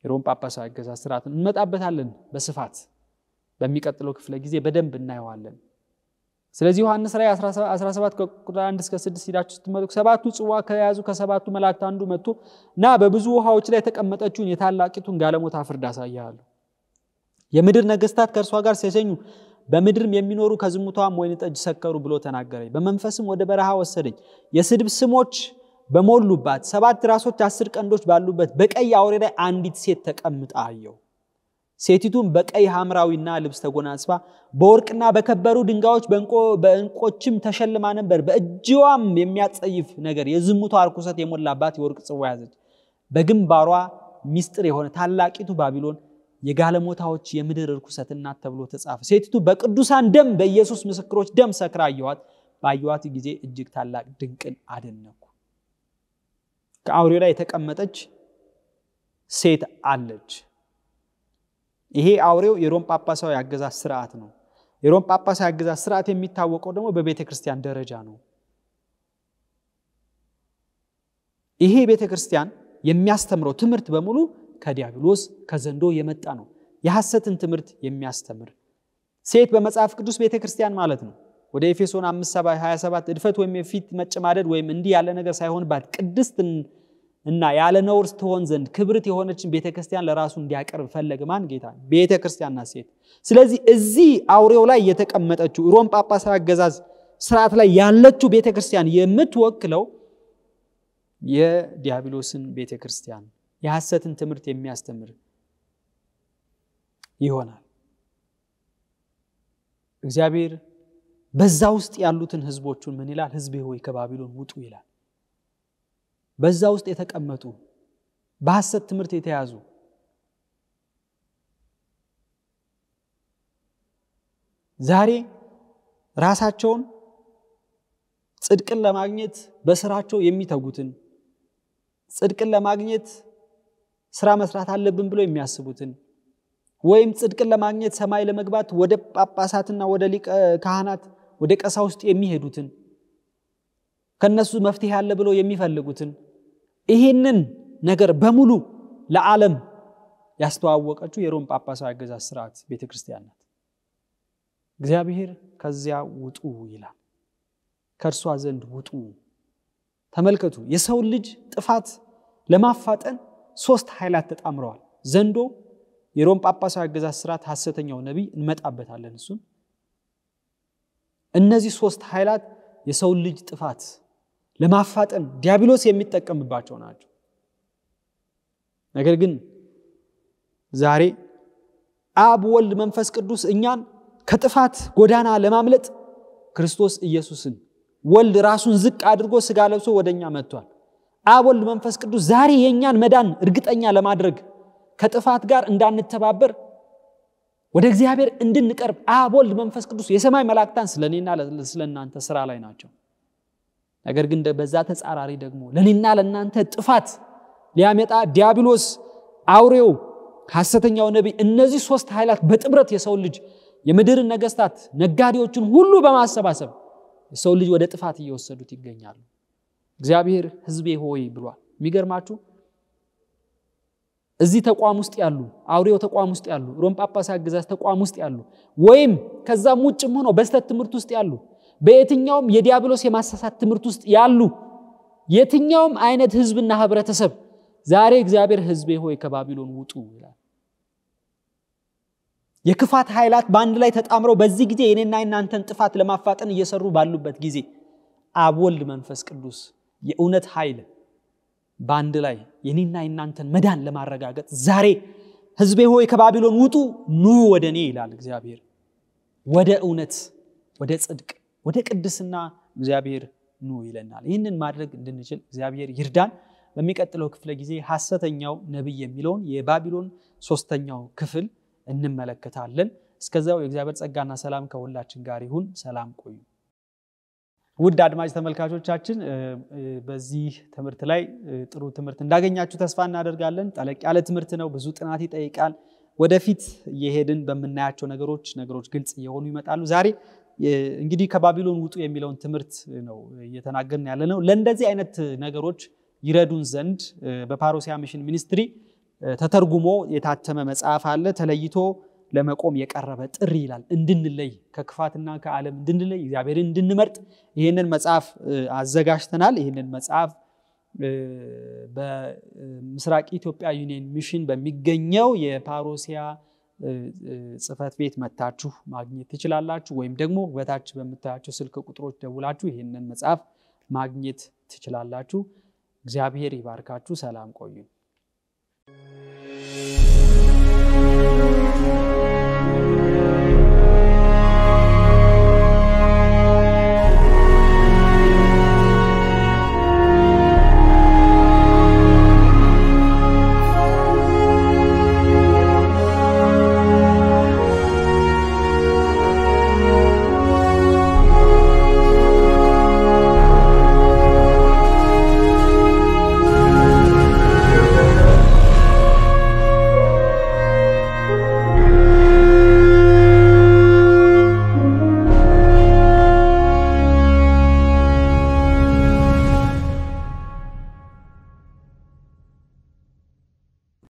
Speaker 1: የሮም ጳጳሳዊ አገዛዝ ስርዓትን እንመጣበታለን በስፋት በሚቀጥለው ክፍለ ጊዜ በደንብ እናየዋለን ስለዚህ ዮሐንስ ላይ 17 ቁጥር 1 እስከ 6 ሲዳችሁ ስትመጡ ሰባቱ ጽዋ ከያዙ ከሰባቱ መላእክት አንዱ መጥቶ እና በብዙ ውሃዎች ላይ የተቀመጠችውን የታላቂቱን ጋለሞታ ፍርድ አሳያለሁ። የምድር ነገስታት ከእርሷ ጋር ሲያሰኙ በምድርም የሚኖሩ ከዝሙቷም ወይን ጠጅ ሰከሩ ብሎ ተናገረኝ። በመንፈስም ወደ በረሃ ወሰደኝ። የስድብ ስሞች በሞሉባት ሰባት ራሶች አስር ቀንዶች ባሉበት በቀይ አውሬ ላይ አንዲት ሴት ተቀምጣ አየው ሴቲቱም በቀይ ሐምራዊና ልብስ ተጎናጽፋ በወርቅና በከበሩ ድንጋዮች በእንቆችም ተሸልማ ነበር። በእጅዋም የሚያጸይፍ ነገር የዝሙቷ አርኩሰት የሞላባት የወርቅ ጽዋ ያዘች። በግንባሯ ሚስጥር የሆነ ታላቂቱ ባቢሎን የጋለሞታዎች የምድር እርኩሰት እናት ተብሎ ተጻፈ። ሴቲቱ በቅዱሳን ደም በኢየሱስ ምስክሮች ደም ሰክራ አየዋት ባየኋት ጊዜ እጅግ ታላቅ ድንቅን አደነኩ። ከአውሬ ላይ የተቀመጠች ሴት አለች። ይሄ አውሬው የሮም ጳጳሳዊ አገዛዝ ስርዓት ነው። የሮም ጳጳሳዊ አገዛዝ ስርዓት የሚታወቀው ደግሞ በቤተ ክርስቲያን ደረጃ ነው። ይሄ ቤተ ክርስቲያን የሚያስተምረው ትምህርት በሙሉ ከዲያብሎስ ከዘንዶ የመጣ ነው። የሐሰትን ትምህርት የሚያስተምር ሴት በመጽሐፍ ቅዱስ ቤተ ክርስቲያን ማለት ነው። ወደ ኤፌሶን 527 እድፈት ወይም የፊት መጨማደድ ወይም እንዲህ ያለ ነገር ሳይሆንባት ቅድስት እና ያለ ነውር ስትሆን ዘንድ ክብርት የሆነችን ቤተ ክርስቲያን ለራሱ እንዲያቀርብ ፈለገ። ማን? ጌታ ቤተ ሴት። ስለዚህ እዚህ አውሬው ላይ የተቀመጠችው ሮም ጳጳሳዊ አገዛዝ ስርዓት ላይ ያለችው ቤተ ክርስቲያን የምትወክለው የዲያብሎስን ቤተ ክርስቲያን የሐሰትን ትምህርት የሚያስተምር ይሆናል። እግዚአብሔር በዛ ውስጥ ያሉትን ህዝቦቹን ምን ይላል? ህዝቤ ሆይ ከባቢሎን ውጡ ይላል። በዛ ውስጥ የተቀመጡ በሐሰት ትምህርት የተያዙ ዛሬ ራሳቸውን ጽድቅን ለማግኘት በስራቸው የሚተጉትን ጽድቅን ለማግኘት ስራ መስራት አለብን ብሎ የሚያስቡትን ወይም ጽድቅን ለማግኘት ሰማይ ለመግባት ወደ ጳጳሳትና ወደ ሊቀ ካህናት ወደ ውስጥ የሚሄዱትን ከነሱ መፍትሄ አለ ብለው የሚፈልጉትን ይሄንን ነገር በሙሉ ለዓለም ያስተዋወቀችው የሮም ጳጳሳዊ አገዛዝ ስርዓት ቤተ ክርስቲያን ናት። እግዚአብሔር ከዚያ ውጡ ይላል፣ ከእርሷ ዘንድ ውጡ። ተመልከቱ፣ የሰውን ልጅ ጥፋት ለማፋጠን ሶስት ኃይላት ተጣምረዋል። ዘንዶ፣ የሮም ጳጳሳዊ አገዛዝ ስርዓት፣ ሐሰተኛው ነቢይ፣ እንመጣበታለን እሱን እነዚህ ሶስት ኃይላት የሰውን ልጅ ጥፋት ለማፋጠን ዲያብሎስ የሚጠቀምባቸው ናቸው። ነገር ግን ዛሬ አብ፣ ወልድ፣ መንፈስ ቅዱስ እኛን ከጥፋት ጎዳና ለማምለጥ ክርስቶስ ኢየሱስን ወልድ ራሱን ዝቅ አድርጎ ስጋ ለብሶ ወደ እኛ መጥቷል። አብ፣ ወልድ፣ መንፈስ ቅዱስ ዛሬ የእኛን መዳን እርግጠኛ ለማድረግ ከጥፋት ጋር እንዳንተባበር ወደ እግዚአብሔር እንድንቀርብ አብ፣ ወልድ፣ መንፈስ ቅዱስ የሰማይ መላእክታን ስለእኔና ስለእናንተ ስራ ላይ ናቸው። ነገር ግን በዛ ተጻራሪ ደግሞ ለኔና ለእናንተ ጥፋት ሊያመጣ ዲያብሎስ፣ አውሬው፣ ሐሰተኛው ነቢይ እነዚህ ሶስት ኃይላት በጥምረት የሰው ልጅ የምድርን ነገስታት፣ ነጋዴዎችን ሁሉ በማሰባሰብ የሰው ልጅ ወደ ጥፋት እየወሰዱት ይገኛሉ። እግዚአብሔር ህዝቤ ሆይ ብሏል። የሚገርማችሁ እዚህ ተቋም ውስጥ ያሉ አውሬው ተቋም ውስጥ ያሉ ሮም ጳጳስ አገዛዝ ተቋም ውስጥ ያሉ ወይም ከዛም ውጭም ሆኖ በስተት ትምህርት ውስጥ ያሉ በየትኛውም የዲያብሎስ የማሳሳት ትምህርት ውስጥ ያሉ የትኛውም አይነት ህዝብና ህብረተሰብ ዛሬ እግዚአብሔር ህዝቤ ሆይ ከባቢሎን ውጡ ይላል። የክፋት ኃይላት በአንድ ላይ ተጣምረው በዚህ ጊዜ የኔና የናንተን ጥፋት ለማፋጠን እየሰሩ ባሉበት ጊዜ አብወልድ መንፈስ ቅዱስ የእውነት ኃይል በአንድ ላይ የኔና የናንተን መዳን ለማረጋገጥ ዛሬ ህዝቤ ሆይ ከባቢሎን ውጡ፣ ኑ ወደ እኔ ይላል እግዚአብሔር ወደ እውነት ወደ ጽድቅ ወደ ቅድስና እግዚአብሔር ኑ ይለናል። ይህንን ማድረግ እንድንችል እግዚአብሔር ይርዳን። በሚቀጥለው ክፍለ ጊዜ ሐሰተኛው ነቢይ የሚለውን የባቢሎን ሶስተኛው ክፍል እንመለከታለን። እስከዚያው የእግዚአብሔር ጸጋና ሰላም ከሁላችን ጋር ይሁን። ሰላም ቆዩ። ውድ አድማጭ ተመልካቾቻችን በዚህ ትምህርት ላይ ጥሩ ትምህርት እንዳገኛችሁ ተስፋ እናደርጋለን። ጠለቅ ያለ ትምህርት ነው፣ ብዙ ጥናት ይጠይቃል። ወደፊት እየሄድን በምናያቸው ነገሮች ነገሮች ግልጽ እየሆኑ ይመጣሉ። ዛሬ እንግዲህ ከባቢሎን ውጡ የሚለውን ትምህርት ነው እየተናገርን ያለ ነው። ለእንደዚህ አይነት ነገሮች ይረዱን ዘንድ በፓሮሲያ ሚሽን ሚኒስትሪ ተተርጉሞ የታተመ መጽሐፍ አለ። ተለይቶ ለመቆም የቀረበ ጥሪ ይላል። እንድንለይ ከክፋትና ከዓለም እንድንለይ እግዚአብሔርን እንድንመርጥ ይህንን መጽሐፍ አዘጋጅተናል። ይህንን መጽሐፍ በምስራቅ ኢትዮጵያ ዩኒየን ሚሽን በሚገኘው የፓሮሲያ ጽህፈት ቤት መታችሁ ማግኘት ትችላላችሁ። ወይም ደግሞ በታች በምታያቸው ስልክ ቁጥሮች ደውላችሁ ይህንን መጽሐፍ ማግኘት ትችላላችሁ። እግዚአብሔር ይባርካችሁ። ሰላም ቆዩ።